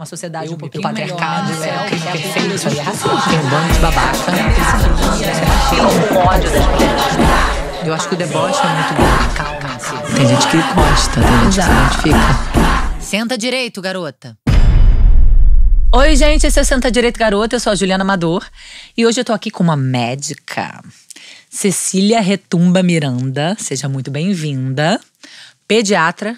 uma sociedade eu, um pouquinho patriarcado, que é, é, perfeito, isso aí é Tem um bando de babaca, né? Tem das mulheres. Eu acho que o deboche é muito bom. Ah, calma Tem gente que gosta, tem gente que se identifica. Senta direito, garota. Oi, gente, esse é Senta Direito Garota, eu sou a Juliana Amador e hoje eu tô aqui com uma médica, Cecília Retumba Miranda. Seja muito bem-vinda. Pediatra,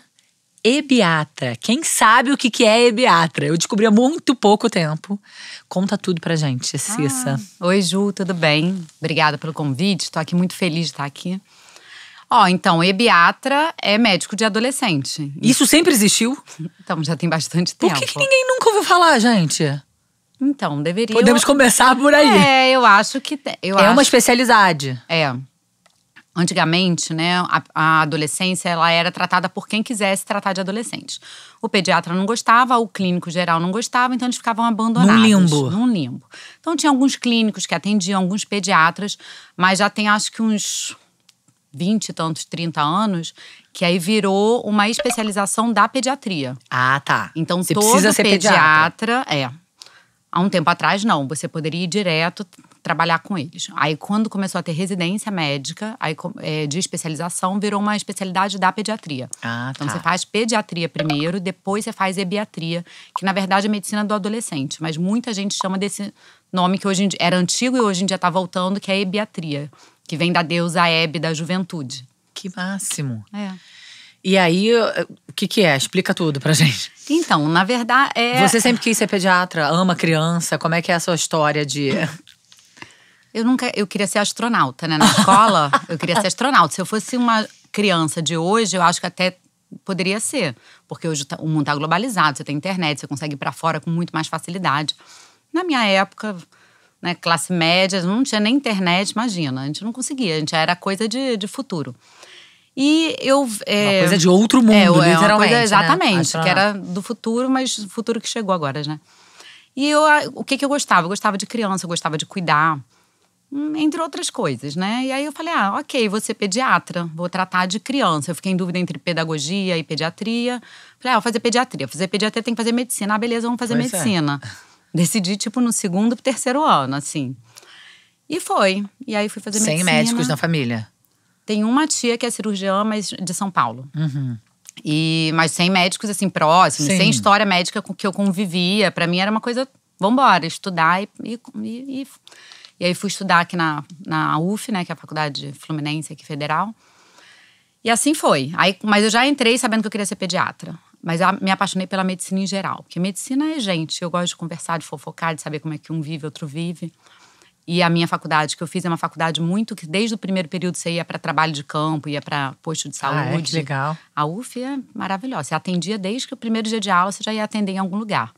ebiatra. Quem sabe o que, que é ebiatra? Eu descobri há muito pouco tempo. Conta tudo pra gente, Cissa. Ah, oi, Ju, tudo bem? Obrigada pelo convite. Estou aqui muito feliz de estar aqui. Ó, oh, então, ebiatra é médico de adolescente. Isso sempre existiu? Então, já tem bastante tempo. Por que, que ninguém nunca ouviu falar, gente? Então, deveria. Podemos começar por aí. É, eu acho que. Eu é acho... uma especialidade. É. Antigamente, né, a, a, adolescência ela era tratada por quem quisesse tratar de adolescente. O pediatra não gostava, o clínico geral não gostava, então eles ficavam abandonados. Num limbo. Num limbo. Então tinha alguns clínicos que atendiam, alguns pediatras, mas já tem acho que uns 20 e tantos, 30 anos, que aí virou uma especialização da pediatria. Ah, tá. Então Você todo pediatra, pediatra é. Há um tempo atrás, não. Você poderia ir direto trabalhar com eles. Aí, quando começou a ter residência médica, aí, é, de especialização, virou uma especialidade da pediatria. Ah, tá. Então, você faz pediatria primeiro, depois você faz ebiatria, que na verdade é medicina do adolescente, mas muita gente chama desse nome que hoje era antigo e hoje em dia está voltando, que é ebiatria, que vem da deusa Hebe da juventude. Que máximo! É. E aí, o que, que é? Explica tudo pra gente. Então, na verdade é. Você sempre quis ser pediatra, ama criança. Como é que é a sua história de. Eu nunca. Eu queria ser astronauta, né? Na escola, eu queria ser astronauta. Se eu fosse uma criança de hoje, eu acho que até poderia ser. Porque hoje tá, o mundo está globalizado, você tem internet, você consegue ir para fora com muito mais facilidade. Na minha época, né, classe média, não tinha nem internet, imagina. A gente não conseguia, a gente era coisa de, de futuro. E eu. É, uma coisa de outro mundo, é, é literalmente. Coisa, né? exatamente, né? que era do futuro, mas futuro que chegou agora, né? E eu, o que, que eu gostava? Eu gostava de criança, eu gostava de cuidar entre outras coisas, né? E aí eu falei, ah, ok, vou ser pediatra, vou tratar de criança. Eu fiquei em dúvida entre pedagogia e pediatria. Falei, ah, vou fazer pediatria. Fazer pediatria tem que fazer medicina. Ah, beleza, vamos fazer pois é. medicina. É. Decidi, tipo, no segundo pro terceiro ano, assim. E foi. E aí fui fazer Sem medicina. Sem médicos na família? Tem uma tia que é cirurgiã, mas de São Paulo. Uhum. E, mas sem médicos, assim, próximos, Sim. sem história médica com que eu convivia. Para mim era uma coisa, vamos embora, estudar e, e, e e aí fui estudar aqui na, na UF, né, que é a Faculdade Fluminense aqui federal. E assim foi. Aí, mas eu já entrei sabendo que eu queria ser pediatra. Mas eu me apaixonei pela medicina em geral, porque medicina é gente. Eu gosto de conversar, de fofocar, de saber como é que um vive, outro vive. E a minha faculdade que eu fiz é uma faculdade muito que desde o primeiro período você ia para trabalho de campo, ia para posto de saúde. Ah, é, que legal. A UF é maravilhosa. Você atendia desde que o primeiro dia de aula, você já ia atender em algum lugar.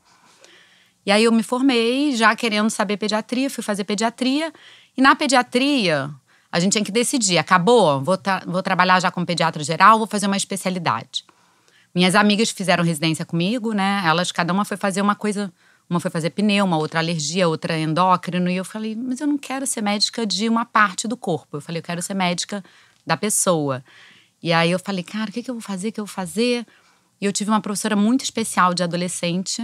E aí eu me formei já querendo saber pediatria, fui fazer pediatria. E na pediatria, a gente tinha que decidir: acabou, vou, tra vou trabalhar já como pediatra geral, vou fazer uma especialidade. Minhas amigas fizeram residência comigo, né? Elas, cada uma foi fazer uma coisa. Uma foi fazer pneuma, outra alergia, outra endócrino. E eu falei, mas eu não quero ser médica de uma parte do corpo. Eu falei, eu quero ser médica da pessoa. E aí eu falei, cara, o que, que eu vou fazer? O que eu vou fazer? E eu tive uma professora muito especial de adolescente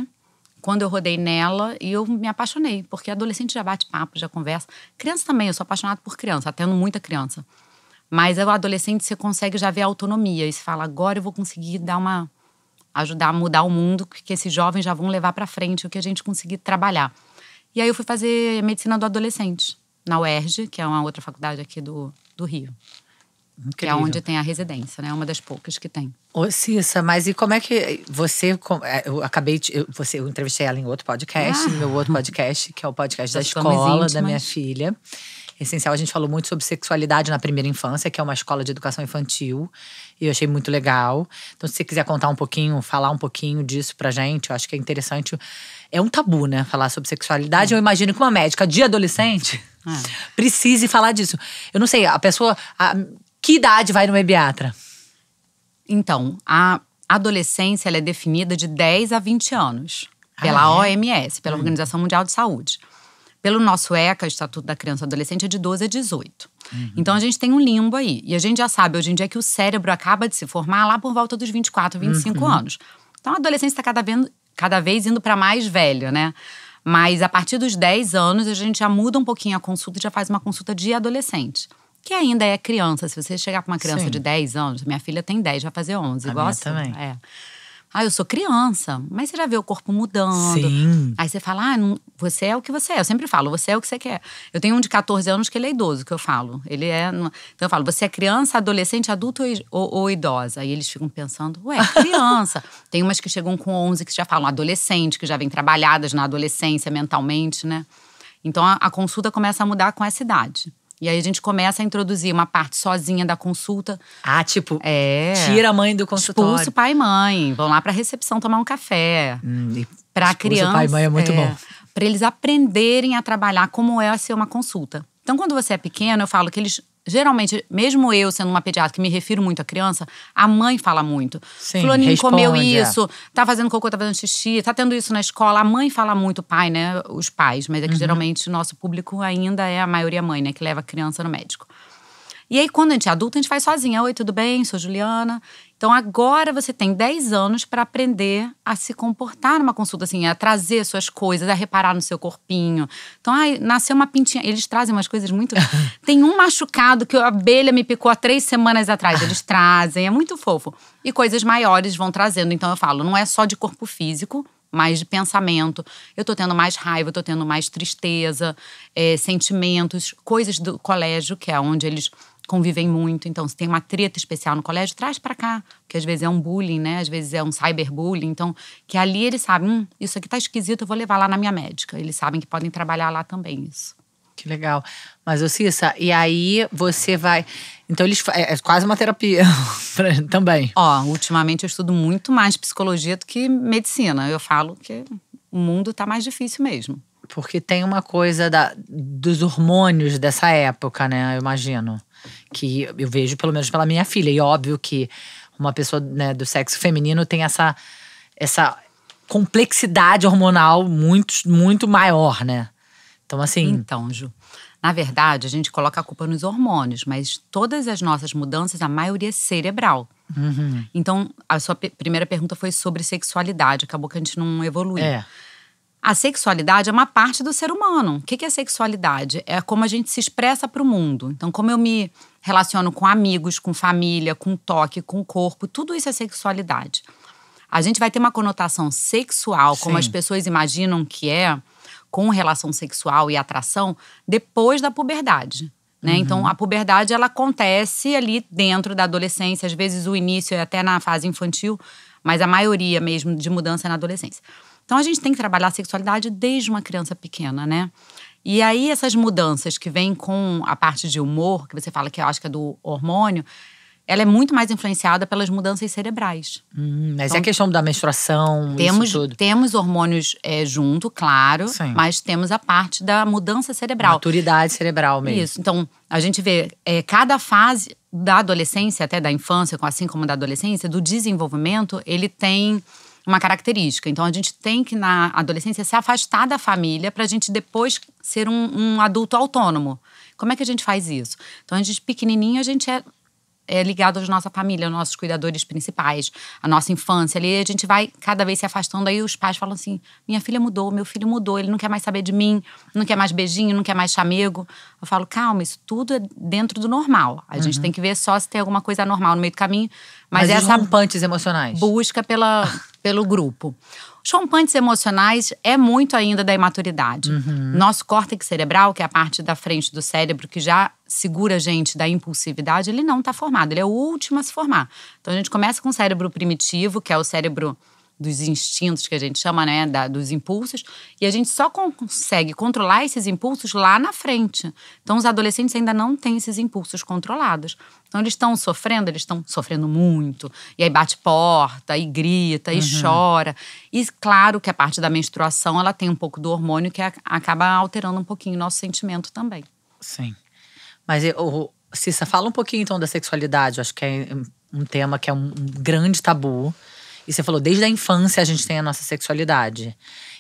quando eu rodei nela e eu me apaixonei, porque adolescente já bate papo, já conversa. Criança também, eu sou apaixonada por criança, atendo muita criança. Mas o adolescente você consegue já ver a autonomia e se fala, agora eu vou conseguir dar uma ajudar a mudar o mundo, que esses jovens já vão levar para frente o que a gente conseguir trabalhar. E aí eu fui fazer medicina do adolescente na UERJ, que é uma outra faculdade aqui do, do Rio. Incrível. Que é onde tem a residência, né? É uma das poucas que tem. Ô, Cissa, mas e como é que você. É, eu acabei. De, eu, você, eu entrevistei ela em outro podcast, ah. no meu outro podcast, que é o podcast da escola da minha filha. Essencial, a gente falou muito sobre sexualidade na primeira infância, que é uma escola de educação infantil, e eu achei muito legal. Então, se você quiser contar um pouquinho, falar um pouquinho disso pra gente, eu acho que é interessante. É um tabu, né? Falar sobre sexualidade. É. Eu imagino que uma médica de adolescente. É. Precise falar disso. Eu não sei, a pessoa. A, que idade vai no ebiatra? Então, a adolescência é definida de 10 a 20 anos ah, pela ah, é? OMS, pela hum. Organização Mundial de Saúde. Pelo nosso ECA, Estatuto da Criança e Adolescente, é de 12 a 18. Uhum. Então a gente tem um limbo aí. E a gente já sabe hoje em dia que o cérebro acaba de se formar lá por volta dos 24, 25 uhum. anos. Então a adolescência está cada vez, cada vez indo para mais velha, né? Mas a partir dos 10 anos, a gente já muda um pouquinho a consulta e já faz uma consulta de adolescente que ainda é criança. Se você chegar para uma criança Sim. de 10 anos, minha filha tem 10, vai fazer 11, igual assim. também. É. Ah, eu sou criança, mas você já vê o corpo mudando. Sim. Aí você fala, ah, não, você é o que você é. Eu sempre falo, você é o que você quer. Eu tenho um de 14 anos que ele é idoso, que eu falo. Ele é. Então eu falo, você é criança, adolescente, adulto ou, ou idosa? Aí eles ficam pensando, ué, criança. Tem umas que chegam com 11 que já falam adolescente, que já vem trabalhadas na adolescência mentalmente, né? Então a, a consulta começa a mudar com essa idade. E aí a gente começa a introduzir uma parte sozinha da consulta. Ah, tipo, é, tira a mãe do consultório. Expulso pai e mãe. Vão lá para recepção tomar um café. Hum, para criança. pai e mãe é muito é, bom. Para eles aprenderem a trabalhar como é ser uma consulta. Então, quando você é pequeno, eu falo que eles geralmente, mesmo eu sendo uma pediatra que me refiro muito à criança, a mãe fala muito. Sim, Fulaninho comeu é. isso, tá fazendo cocô, tá fazendo xixi, tá tendo isso na escola. A mãe fala muito, o pai, né? Os pais, mas é que uhum. geralmente nosso público ainda é a maioria mãe, né? Que leva a criança no médico. E aí, quando a gente é adulta, a gente faz sozinha. Oi, tudo bem? Sou Juliana. Então, agora você tem 10 anos para aprender a se comportar numa consulta, assim, a trazer suas coisas, a reparar no seu corpinho. Então, ai, nasceu uma pintinha. Eles trazem umas coisas muito. tem um machucado que a abelha me picou há três semanas atrás. Eles trazem, é muito fofo. E coisas maiores vão trazendo. Então, eu falo, não é só de corpo físico, mais de pensamento. Eu tô tendo mais raiva, eu tô tendo mais tristeza, é, sentimentos, coisas do colégio, que é onde eles convivem muito. Então, se tem uma treta especial no colégio, traz para cá. Porque às vezes é um bullying, né? Às vezes é um cyberbullying. Então, que ali eles sabem, hum, isso aqui tá esquisito, eu vou levar lá na minha médica. Eles sabem que podem trabalhar lá também isso. Que legal. Mas, ô Cissa, e aí você vai. Então, eles é, é quase uma terapia também. Ó, ultimamente eu estudo muito mais psicologia do que medicina. Eu falo que o mundo tá mais difícil mesmo. Porque tem uma coisa da, dos hormônios dessa época, né? Eu imagino. Que eu vejo, pelo menos pela minha filha. E óbvio que uma pessoa né, do sexo feminino tem essa, essa complexidade hormonal muito, muito maior, né? Então, assim. Então, Ju. Na verdade, a gente coloca a culpa nos hormônios, mas todas as nossas mudanças, a maioria é cerebral. Uhum. Então, a sua primeira pergunta foi sobre sexualidade, acabou que a gente não evoluiu. É. A sexualidade é uma parte do ser humano. O que é sexualidade? É como a gente se expressa para o mundo. Então, como eu me relaciono com amigos, com família, com toque, com corpo, tudo isso é sexualidade. A gente vai ter uma conotação sexual, Sim. como as pessoas imaginam que é, com relação sexual e atração, depois da puberdade. Né? Uhum. Então, a puberdade ela acontece ali dentro da adolescência, às vezes o início é até na fase infantil, mas a maioria mesmo de mudança é na adolescência. Então a gente tem que trabalhar a sexualidade desde uma criança pequena, né? E aí essas mudanças que vêm com a parte de humor, que você fala que eu acho que é do hormônio, ela é muito mais influenciada pelas mudanças cerebrais. Hum, mas é então, é a questão da menstruação, temos, tudo. Temos hormônios é, junto, claro, Sim. mas temos a parte da mudança cerebral. Maturidade cerebral mesmo. Isso, então a gente vê é, cada fase da adolescência, até da infância, assim como da adolescência, do desenvolvimento, ele tem uma característica. Então a gente tem que, na adolescência, se afastar da família para a gente depois ser um, um, adulto autônomo. Como é que a gente faz isso? Então a gente, pequenininho, a gente é, é ligado à nossa família, aos nossos cuidadores principais, à nossa infância. Ali a gente vai cada vez se afastando. Aí os pais falam assim: minha filha mudou, meu filho mudou, ele não quer mais saber de mim, não quer mais beijinho, não quer mais chamego. Eu falo, calma, isso tudo é dentro do normal. A uhum. gente tem que ver só se tem alguma coisa anormal no meio do caminho. Mas, mas essa rompantes emocionais. Busca pela, pelo grupo. Os rompantes emocionais é muito ainda da imaturidade. Uhum. Nosso córtex cerebral, que é a parte da frente do cérebro que já segura a gente da impulsividade, ele não está formado. Ele é o último a se formar. Então a gente começa com o cérebro primitivo, que é o cérebro dos instintos que a gente chama, né, da, dos impulsos, e a gente só consegue controlar esses impulsos lá na frente. Então os adolescentes ainda não têm esses impulsos controlados. Então eles estão sofrendo, eles estão sofrendo muito, e aí bate porta, e grita, e uhum. chora. E claro que a parte da menstruação, ela tem um pouco do hormônio que acaba alterando um pouquinho o nosso sentimento também. Sim. Mas eu, Cissa, fala um pouquinho então da sexualidade, eu acho que é um tema que é um grande tabu. E você falou, desde a infância a gente tem a nossa sexualidade.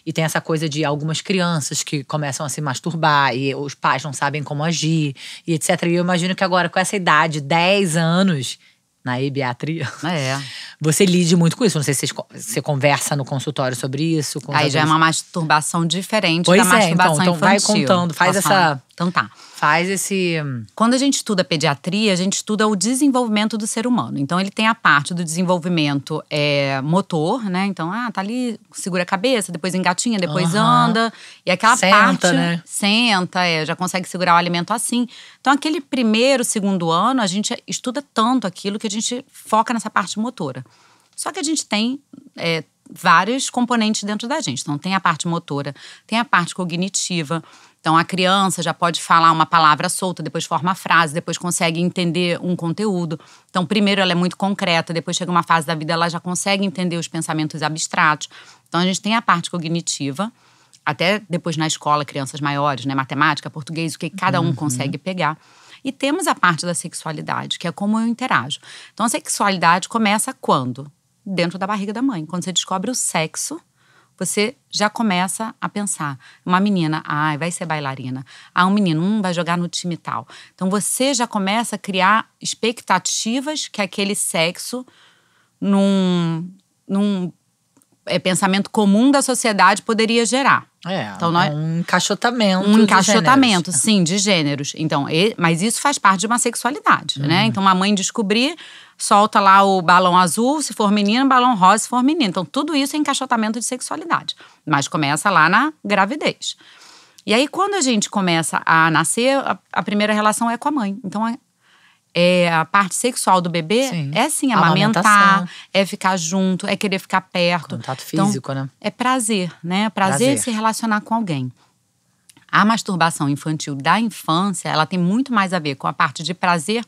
E tem essa coisa de algumas crianças que começam a se masturbar e os pais não sabem como agir e etc. E eu imagino que agora, com essa idade, 10 anos, na ebiatria. É. Você lide muito com isso. Não sei se você conversa no consultório sobre isso. Aí já é uma masturbação diferente pois da é, então, masturbação então, então infantil. vai contando, faz essa então tá. Faz esse. Quando a gente estuda pediatria, a gente estuda o desenvolvimento do ser humano. Então ele tem a parte do desenvolvimento é, motor, né? Então, ah, tá ali, segura a cabeça, depois engatinha, depois uhum. anda. E aquela senta, parte. Né? Senta, é, já consegue segurar o alimento assim. Então, aquele primeiro, segundo ano, a gente estuda tanto aquilo que a gente foca nessa parte motora. Só que a gente tem. É, vários componentes dentro da gente. Então, tem a parte motora, tem a parte cognitiva, então a criança já pode falar uma palavra solta, depois forma a frase, depois consegue entender um conteúdo. Então primeiro ela é muito concreta, depois chega uma fase da vida ela já consegue entender os pensamentos abstratos. Então a gente tem a parte cognitiva, até depois na escola crianças maiores, né, matemática, português, o que cada um uhum. consegue pegar. E temos a parte da sexualidade, que é como eu interajo. Então a sexualidade começa quando? Dentro da barriga da mãe, quando você descobre o sexo você já começa a pensar. Uma menina, ah, vai ser bailarina. Ah, um menino, um vai jogar no time tal. Então você já começa a criar expectativas que aquele sexo num, num é, pensamento comum da sociedade poderia gerar. É, então, é nós, é um encaixotamento. Um encaixotamento, de sim, de gêneros. Então, e, mas isso faz parte de uma sexualidade, né? uhum. né? Então, a mãe descobrir, solta lá o balão azul, se for menino, balão rosa, se for menino. Então, tudo isso é encaixotamento de sexualidade. Mas começa lá na gravidez. E aí, quando a gente começa a nascer, a, a primeira relação é com a mãe. Então, a, é é, a parte sexual do bebê sim. é sim amamentar, é ficar junto, é querer ficar perto. Contato então, físico, então, né? É prazer, né? Prazer, prazer. se relacionar com alguém. A masturbação infantil da infância, ela tem muito mais a ver com a parte de prazer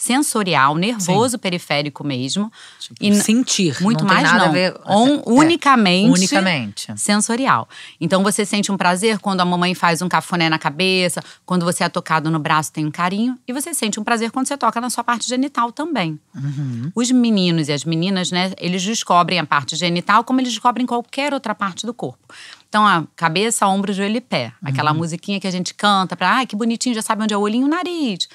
sensorial, nervoso Sim. periférico mesmo. Tipo, e sentir. Muito não mais nada não. A ver, On, é, unicamente, unicamente sensorial. Então você sente um prazer quando a mamãe faz um cafuné na cabeça, quando você é tocado no braço tem um carinho e você sente um prazer quando você toca na sua parte genital também. Uhum. Os meninos e as meninas, né, eles descobrem a parte genital como eles descobrem qualquer outra parte do corpo. Então, a cabeça, ombro, joelho e pé. Aquela uhum. musiquinha que a gente canta para, ai, ah, que bonitinho, já sabe onde é o olhinho e o nariz.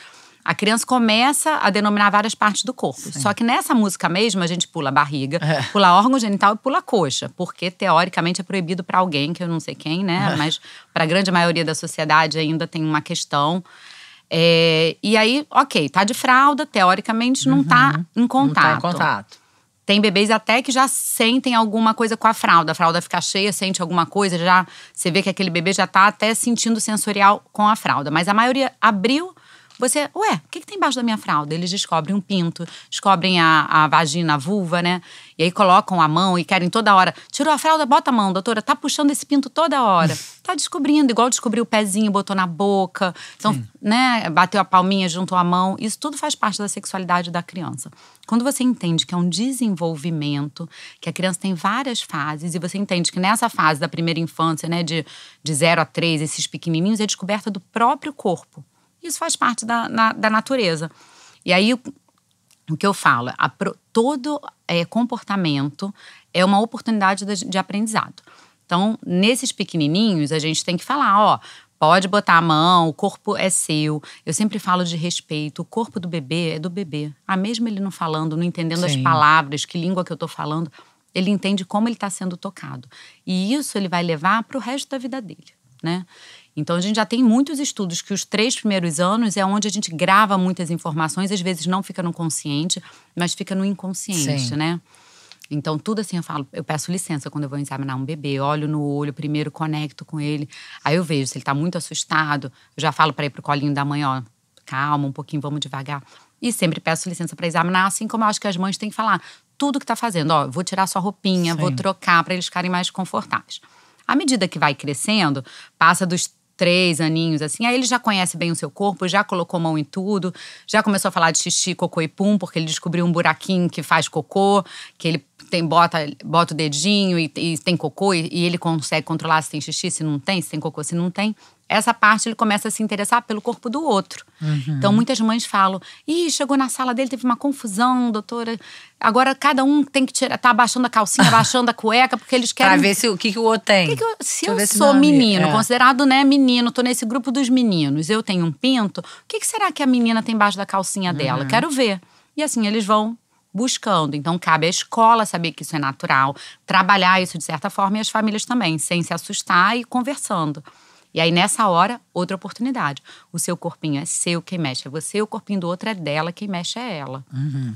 A criança começa a denominar várias partes do corpo. Sim. Só que nessa música mesmo, a gente pula a barriga, é. pula órgão genital e pula a coxa, porque teoricamente é proibido para alguém, que eu não sei quem, né? É. Mas para a grande maioria da sociedade ainda tem uma questão. É, e aí, ok, tá de fralda, teoricamente não tá uhum. tá em contato. Não tá em contato. Tem bebês até que já sentem alguma coisa com a fralda. A fralda fica cheia, sente alguma coisa, já você vê que aquele bebê já tá até sentindo sensorial com a fralda. Mas a maioria abriu você, ué, o que, que tem embaixo da minha fralda? Eles descobrem um pinto, descobrem a, a vagina, a vulva, né? E aí colocam a mão e querem toda hora. Tirou a fralda, bota a mão, doutora. Tá puxando esse pinto toda hora. tá descobrindo, igual descobriu o pezinho, botou na boca. Então, Sim. Hum. né, bateu a palminha, juntou a mão. Isso tudo faz parte da sexualidade da criança. Quando você entende que é um desenvolvimento, que a criança tem várias fases, e você entende que nessa fase da primeira infância, né, de, de zero a três, esses pequenininhos, é descoberta do próprio corpo. Isso faz parte da, na, da natureza. E aí, o que eu falo? A, todo é, comportamento é uma oportunidade de, de aprendizado. Então, nesses pequenininhos, a gente tem que falar, ó, pode botar a mão, o corpo é seu. Eu sempre falo de respeito, o corpo do bebê é do bebê. A ah, mesmo ele não falando, não entendendo Sim. as palavras, que língua que eu estou falando, ele entende como ele está sendo tocado. E isso ele vai levar para o resto da vida dele, né? Então a gente já tem muitos estudos que os três primeiros anos é onde a gente grava muitas informações, às vezes não fica no consciente, mas fica no inconsciente, Sim. né? Então, tudo assim, eu falo, eu peço licença quando eu vou examinar um bebê, olho no olho, primeiro conecto com ele, aí eu vejo se ele está muito assustado, eu já falo para ir pro colinho da mãe, ó, calma um pouquinho, vamos devagar. E sempre peço licença para examinar, assim como eu acho que as mães têm que falar tudo que tá fazendo, ó, vou tirar sua roupinha, Sim. vou trocar para eles ficarem mais confortáveis. À medida que vai crescendo, passa dos três aninhos, assim, aí ele já conhece bem o seu corpo, já colocou mão em tudo, já começou a falar de xixi, cocô e pum, porque ele descobriu um buraquinho que faz cocô, que ele tem bota, bota o dedinho e, e tem cocô e, e, ele consegue controlar se tem xixi, se não tem, se tem cocô, se não tem. Essa parte ele começa a se interessar pelo corpo do outro. Uhum. Então muitas mães falam: "Ih, chegou na sala dele, teve uma confusão, doutora. Agora cada um tem que tirar, tá abaixando a calcinha, abaixando a cueca, porque eles querem Para ver se o que, que o outro tem. Que que eu, se Deixa eu sou se é menino, é. considerado, né, menino, tô nesse grupo dos meninos, eu tenho um pinto, o que, que será que a menina tem embaixo da calcinha dela? Uhum. Quero ver. E assim eles vão buscando. Então, cabe à escola saber que isso é natural, trabalhar isso de certa forma e as famílias também, sem se assustar e conversando. E aí, nessa hora, outra oportunidade. O seu corpinho é seu, quem mexe é você, o corpinho do outro é dela, quem mexe é ela. Uhum.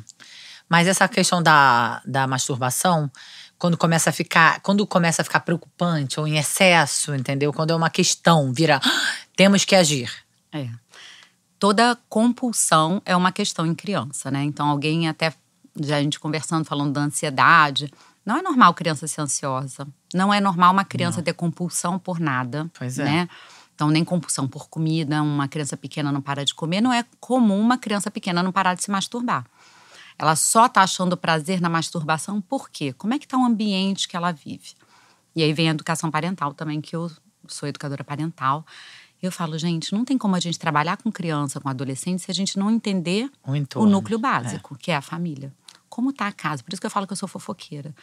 Mas essa questão da, da masturbação, quando começa a ficar, quando começa a ficar preocupante ou em excesso, entendeu? Quando é uma questão, vira ah, temos que agir. É. Toda compulsão é uma questão em criança, né? Então alguém até já a gente conversando, falando da ansiedade. Não é normal criança ser ansiosa. Não é normal uma criança não. ter compulsão por nada. Pois é. Né? Então, nem compulsão por comida, uma criança pequena não para de comer. Não é comum uma criança pequena não parar de se masturbar. Ela só está achando prazer na masturbação por quê? Como é que está o ambiente que ela vive? E aí vem a educação parental também, que eu sou educadora parental. Eu falo, gente, não tem como a gente trabalhar com criança, com adolescente, se a gente não entender o, entorno, o núcleo é. básico, é. que é a família como tá a casa. Por isso que eu falo que eu sou fofoqueira.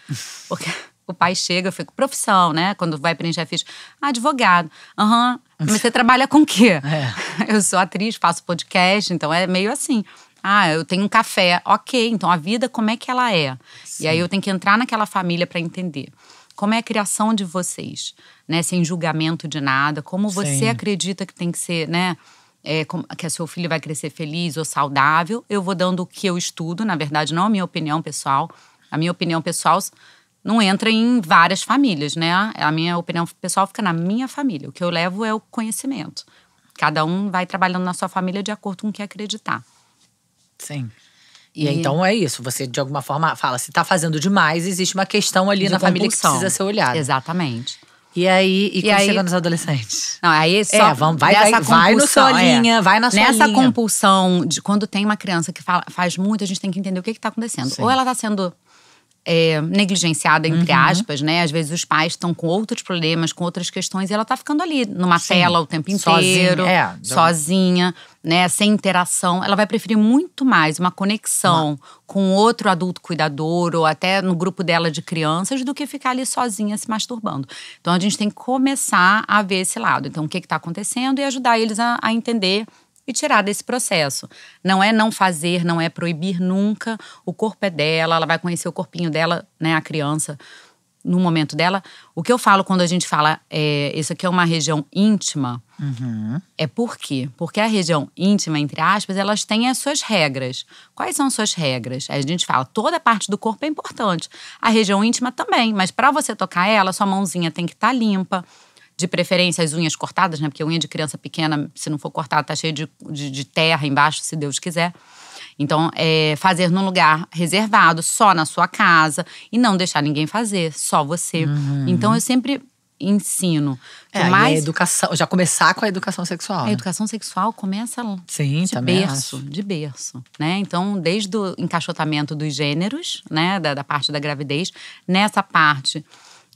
Porque o pai chega, eu fico, profissão, né? Quando vai preencher a ficha, ah, advogado. Aham, uhum. mas você trabalha com o quê? É. Eu sou atriz, faço podcast, então é meio assim. Ah, eu tenho um café. Ok, então a vida, como é que ela é? Sim. E aí eu tenho que entrar naquela família para entender como é a criação de vocês, né? Sem julgamento de nada, como você Sim. acredita que tem que ser, né? é, que seu filho vai crescer feliz ou saudável. Eu vou dando o que eu estudo, na verdade, não é a minha opinião pessoal. A minha opinião pessoal não entra em várias famílias, né? A minha opinião pessoal fica na minha família. O que eu levo é o conhecimento. Cada um vai trabalhando na sua família de acordo com o que acreditar. Sim. E, e então é isso. Você, de alguma forma, fala, se está fazendo demais, existe uma questão ali na compulsão. família que precisa ser olhada. Exatamente. E aí, e, e aí, chega nos adolescentes? Não, aí é só, é, vamos, vai, vai, vai no é. solinha, é. vai na solinha. Nessa compulsão de quando tem uma criança que fala, faz muito, a gente tem que entender o que está acontecendo. Sim. Ou ela está sendo é, negligenciada, entre uhum. aspas, né? Às vezes os pais estão com outros problemas, com outras questões, e ela tá ficando ali numa Sim. tela o tempo inteiro, sozinha, é, sozinha né? Sem interação. Ela vai preferir muito mais uma conexão uma... com outro adulto cuidador ou até no grupo dela de crianças do que ficar ali sozinha se masturbando. Então a gente tem que começar a ver esse lado. Então, o que está acontecendo e ajudar eles a, a entender e tirar desse processo. Não é não fazer, não é proibir nunca. O corpo é dela, ela vai conhecer o corpinho dela, né, a criança, no momento dela. O que eu falo quando a gente fala, é, isso aqui é uma região íntima, uhum. é por quê? Porque a região íntima, entre aspas, elas têm as suas regras. Quais são as suas regras? a gente fala, toda parte do corpo é importante. A região íntima também, mas para você tocar ela, sua mãozinha tem que estar tá limpa de preferência as unhas cortadas, né? Porque unha de criança pequena, se não for cortada, tá cheia de, de, de terra embaixo, se Deus quiser. Então, é fazer num lugar reservado, só na sua casa, e não deixar ninguém fazer, só você. Uhum. Então, eu sempre ensino. É, é, mais... a educação, já começar com a educação sexual. A né? educação sexual começa Sim, de berço, acho. de berço, né? Então, desde o encaixotamento dos gêneros, né, da, da parte da gravidez, nessa parte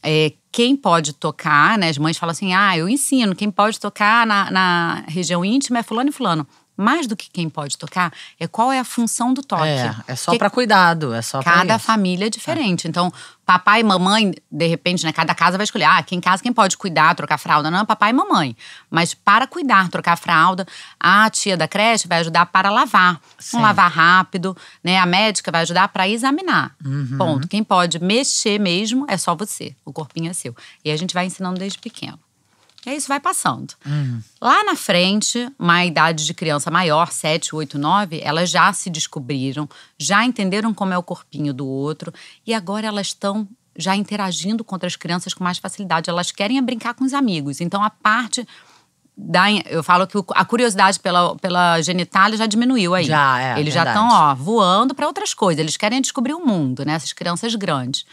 é, quem pode tocar, né? As mães falam assim: ah, eu ensino, quem pode tocar na, na região íntima é fulano e fulano mais do que quem pode tocar, é qual é a função do toque. É, é só para cuidado, é só Cada família é diferente. É. Então, papai e mamãe, de repente, né, cada casa vai escolher. Ah, quem casa, quem pode cuidar, trocar fralda? Não, é papai e mamãe. Mas para cuidar, trocar fralda, a tia da creche vai ajudar para lavar. Sim. Um lavar rápido, né? A médica vai ajudar para examinar. Uhum. Ponto. Quem pode mexer mesmo é só você. O corpinho é seu. E a gente vai ensinando desde pequeno. E isso vai passando. Hum. Lá na frente, uma idade de criança maior, 7, 8, 9, elas já se descobriram, já entenderam como é o corpinho do outro e agora elas estão já interagindo com outras crianças com mais facilidade. Elas querem é brincar com os amigos. Então a parte da, eu falo que a curiosidade pela, pela genitália já diminuiu aí. Já, é, Eles verdade. já estão, ó, voando para outras coisas. Eles querem descobrir o mundo, né? Essas crianças grandes.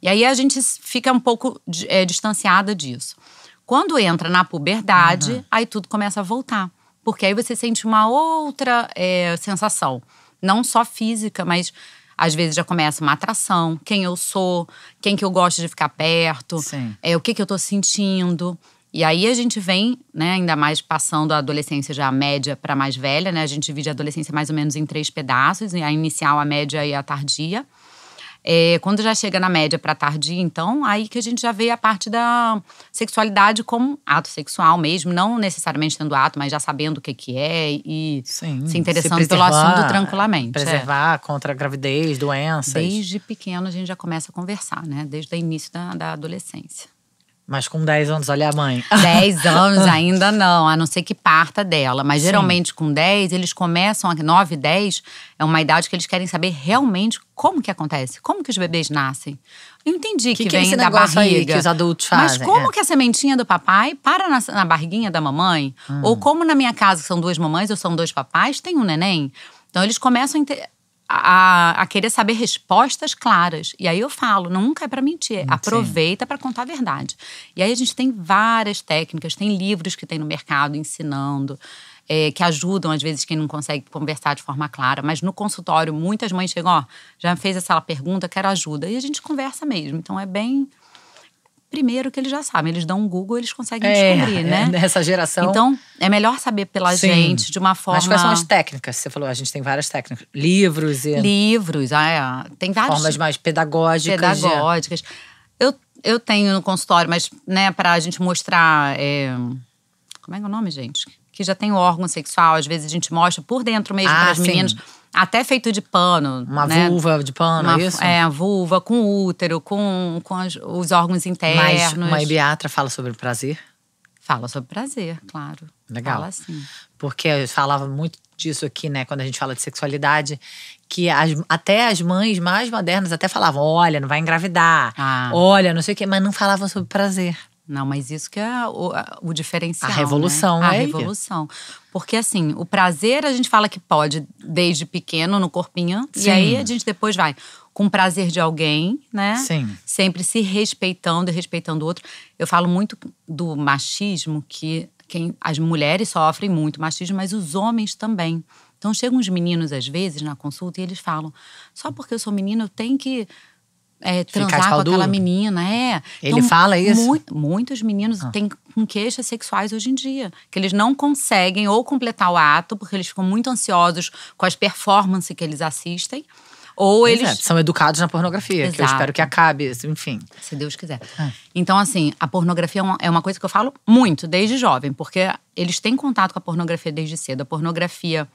E aí a gente fica um pouco é, distanciada disso. Quando entra na puberdade, uhum. aí tudo começa a voltar. Porque aí você sente uma outra é, sensação. Não só física, mas às vezes já começa uma atração, quem eu sou, quem que eu gosto de ficar perto, é o que que eu tô sentindo. E aí a gente vem, né, ainda mais passando a adolescência já média para mais velha, né? A gente divide a adolescência mais ou menos em três pedaços, a inicial, a média e a tardia. É, quando já chega na média para tardia, então, aí que a gente já vê a parte da sexualidade como ato sexual mesmo, não necessariamente tendo ato, mas já sabendo o que, que é e Sim, se interessando se pelo assunto tranquilamente. É. Preservar é. contra a gravidez, doenças. Desde pequeno a gente já começa a conversar, né? Desde o início da, da adolescência. Mas com 10 anos, olha a mãe. 10 anos ainda não, a não ser que parta dela. Mas Sim. geralmente com 10, eles começam, a 9, 10, é uma idade que eles querem saber realmente como que acontece, como que os bebês nascem. Eu entendi que, que, que é vem é da barriga. Aí que os adultos fazem. Mas como é. que a sementinha do papai para na, na barriguinha da mamãe? Hum. Ou como na minha casa, que são duas mamães ou são dois papais, tem um neném. Então eles começam a a, a, querer saber respostas claras. E aí eu falo, nunca é para mentir, Sim. aproveita para contar a verdade. E aí a gente tem várias técnicas, tem livros que tem no mercado ensinando. É, que ajudam, às vezes, quem não consegue conversar de forma clara. Mas no consultório, muitas mães chegam, ó, já fez essa pergunta, quero ajuda. E a gente conversa mesmo. Então é bem primeiro que eles já sabem, eles dão um Google, eles conseguem é, descobrir, né? é, né? Nessa geração. Então, é melhor saber pela Sim. gente, de uma forma. Mas quais são as técnicas? Você falou, a gente tem várias técnicas. Livros e. Livros, ah, é. Tem várias. Formas mais pedagógicas. Né? Pedagógicas. Eu, eu tenho no consultório, mas, né, pra gente mostrar. É... Como é que é o nome, gente? Que já tem órgão sexual, às vezes a gente mostra por dentro mesmo ah, para as meninas até feito de pano. Uma né? vulva de pano, uma, é isso? É, vulva, com útero, com, com as, os órgãos internos. Mas uma ebiatra fala sobre prazer? Fala sobre prazer, claro. Legal. Fala sim. Porque eu falava muito disso aqui, né, quando a gente fala de sexualidade, que as, até as mães mais modernas até falavam: olha, não vai engravidar, ah. olha, não sei o quê, mas não falavam sobre prazer. Não, mas isso que é o, o diferencial. Né? A revolução, né? A revolução. Porque, assim, o prazer a gente fala que pode desde pequeno, no corpinho. Sim. E aí a gente depois vai com o prazer de alguém, né? Sim. Sempre se respeitando e respeitando o outro. Eu falo muito do machismo, que quem, as mulheres sofrem muito machismo, mas os homens também. Então chegam uns meninos, às vezes, na consulta, e eles falam: só porque eu sou menino, eu tenho que é, transar com aquela menina. É. Ele então, fala isso? Mu muitos meninos ah. têm com queixas sexuais hoje em dia. Que eles não conseguem ou completar o ato, porque eles ficam muito ansiosos com as performances que eles assistem. Ou pois eles. É, são educados na pornografia, Exato. que eu espero que acabe, assim, enfim. Se Deus quiser. Ah. Então, assim, a pornografia é, é uma coisa que eu falo muito, desde jovem, porque eles têm contato com a pornografia desde cedo. A pornografia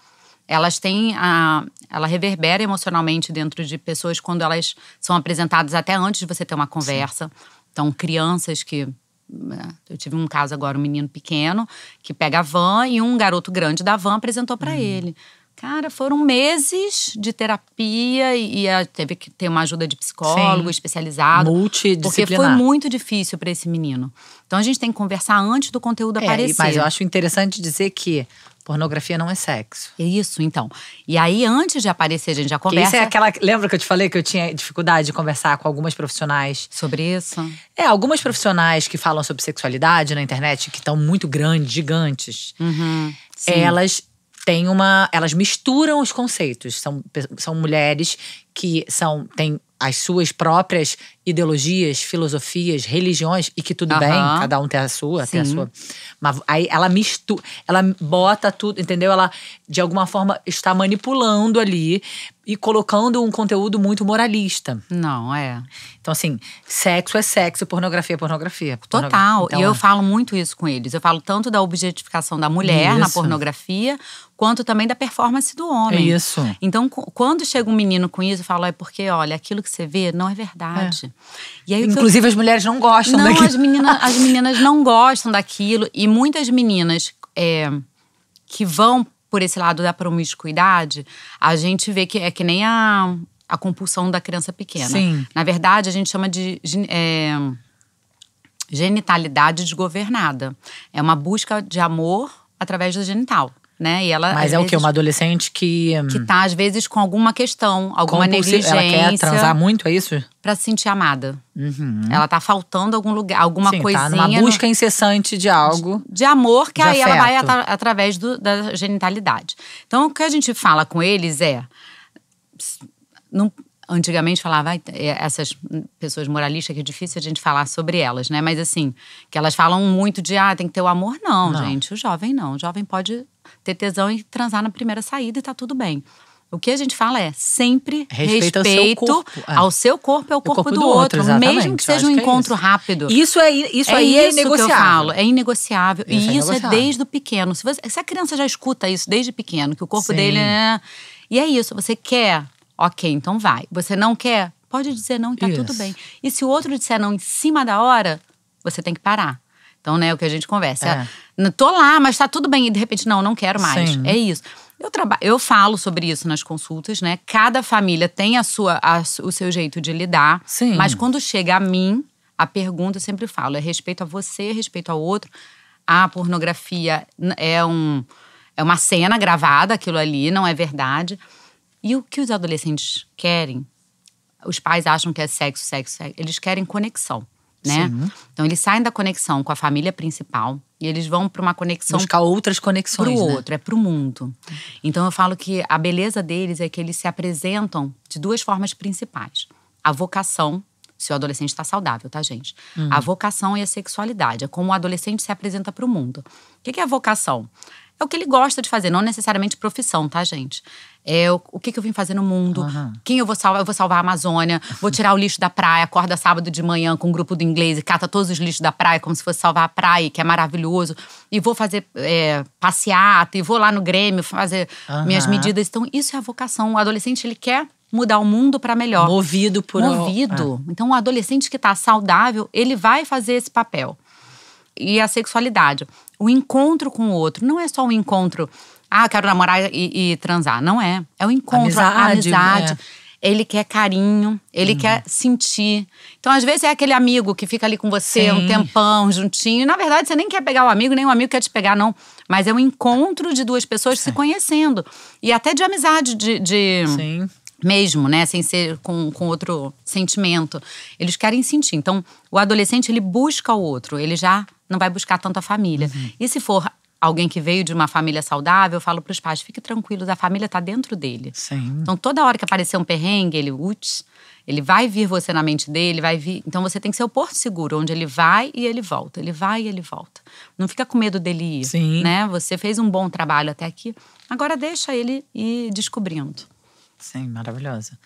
elas têm a, ela reverbera emocionalmente dentro de pessoas quando elas são apresentadas até antes de você ter uma conversa. Sim. Então, crianças que né, eu tive um caso agora, um menino pequeno que pega a van e um garoto grande da van apresentou para uhum. ele. Cara, foram meses de terapia e, teve que ter uma ajuda de psicólogo Sim. especializado. Porque foi muito difícil para esse menino. Então a gente tem que conversar antes do conteúdo é, aparecer. Mas eu acho interessante dizer que Pornografia não é sexo. É Isso, então. E aí, antes de aparecer, a gente já conversa. isso é aquela. Lembra que eu te falei que eu tinha dificuldade de conversar com algumas profissionais? Sobre isso? É, algumas profissionais que falam sobre sexualidade na internet, que estão muito grandes, gigantes, uhum, elas têm uma. Elas misturam os conceitos. São, são mulheres que são têm as suas próprias ideologias, filosofias, religiões e que tudo uhum. bem, cada um tem a sua, Sim. tem a sua. Mas aí ela mistura, ela bota tudo, entendeu? Ela de alguma forma está manipulando ali e colocando um conteúdo muito moralista. Não, é. Então assim, sexo é sexo, pornografia é pornografia. pornografia. Total. Então, e eu é. falo muito isso com eles. Eu falo tanto da objetificação da mulher isso. na pornografia, quanto também da performance do homem. Isso. Então, quando chega um menino com isso, eu falo, é porque, olha, aquilo que você vê não é verdade. É. Aí, Inclusive, eu... as mulheres não gostam não, daquilo. As, menina, as meninas não gostam daquilo. E muitas meninas é, que vão por esse lado da promiscuidade, a gente vê que é que nem a, a compulsão da criança pequena. Sim. Na verdade, a gente chama de. É, genitalidade desgovernada. É uma busca de amor através do genital né? E ela, Mas é vezes, o que Uma adolescente que. Hum, que tá, às vezes, com alguma questão, alguma negligência. Ela quer transar muito, é isso? Pra se sentir amada. Uhum. Ela tá faltando algum lugar, alguma Sim, tá coisinha. Tá numa busca no, incessante de algo. De, de amor, que de aí afeto. ela vai através do, da genitalidade. Então, o que a gente fala com eles é. Não, antigamente falava é, essas pessoas moralistas que é difícil a gente falar sobre elas, né? Mas assim, que elas falam muito de ah, tem que ter o amor, não, não. gente, o jovem não, o jovem pode ter tesão e transar na primeira saída e tá tudo bem. O que a gente fala é sempre respeito, respeito ao seu corpo, é. ao seu corpo, é corpo, corpo do, outro, outro mesmo que seja um que é encontro é isso. rápido. Isso é isso é aí é isso Que eu falo, é inegociável isso é e isso é desde o pequeno. Se, você, se, a criança já escuta isso desde pequeno, que o corpo Sim. dele é e é isso. Você quer, ok, então vai. Você não quer, pode dizer não e tá isso. tudo bem. E se o outro disser não em cima da hora, você tem que parar. Então, né, é o que a gente conversa. É. Tô lá, mas tá tudo bem. E de repente, não, não quero mais. Sim. É isso. Eu, trabalho, eu falo sobre isso nas consultas, né? Cada família tem a sua, a, o seu jeito de lidar. Sim. Mas quando chega a mim, a pergunta eu sempre falo: é respeito a você, respeito ao outro. A pornografia é, um, é uma cena gravada, aquilo ali, não é verdade. E o que os adolescentes querem? Os pais acham que é sexo, sexo, sexo. Eles querem conexão né? Sim. Então eles saem da conexão com a família principal e eles vão para uma conexão buscar outras conexões para o né? outro, é para o mundo. Então eu falo que a beleza deles é que eles se apresentam de duas formas principais: a vocação se o adolescente está saudável, tá, gente? Uhum. A vocação e a sexualidade. É como o adolescente se apresenta para o mundo. O que, que é a vocação? é o que ele gosta de fazer, não necessariamente profissão, tá, gente? É o, o que, que, eu vim fazer no mundo, uhum. quem eu vou salvar, eu vou salvar a Amazônia, vou tirar o lixo da praia, acorda sábado de manhã com um grupo do inglês e cata todos os lixos da praia como se fosse salvar a praia, que é maravilhoso, e vou fazer é, passeata, e vou lá no Grêmio fazer uhum. minhas medidas. Então, isso é a vocação. O adolescente, ele quer mudar o mundo para melhor. Movido por Movido. É. Então, o adolescente que está saudável, ele vai fazer esse papel. E a sexualidade o encontro com o outro. Não é só um encontro, ah, quero namorar e, e transar. Não é. É o encontro, amizade. A amizade. É. Ele quer carinho, ele hum. quer sentir. Então, às vezes, é aquele amigo que fica ali com você Sim. um tempão, juntinho. na verdade, você nem quer pegar o amigo, nem o amigo quer te pegar, não. Mas é um encontro de duas pessoas se conhecendo. E até de amizade, de, de Sim mesmo, né, sem ser com, com outro sentimento. Eles querem sentir. Então, o adolescente ele busca o outro, ele já não vai buscar tanto a família. Uhum. E se for alguém que veio de uma família saudável, eu falo para os pais, fique tranquilo, a família está dentro dele. Sim. Então, toda hora que aparecer um perrengue, ele, uts, ele vai vir você na mente dele, vai vir. Então, você tem que ser o porto seguro, onde ele vai e ele volta, ele vai e ele volta. Não fica com medo dele ir, Sim. né? Você fez um bom trabalho até aqui, agora deixa ele ir descobrindo. Sim, maravilhosa.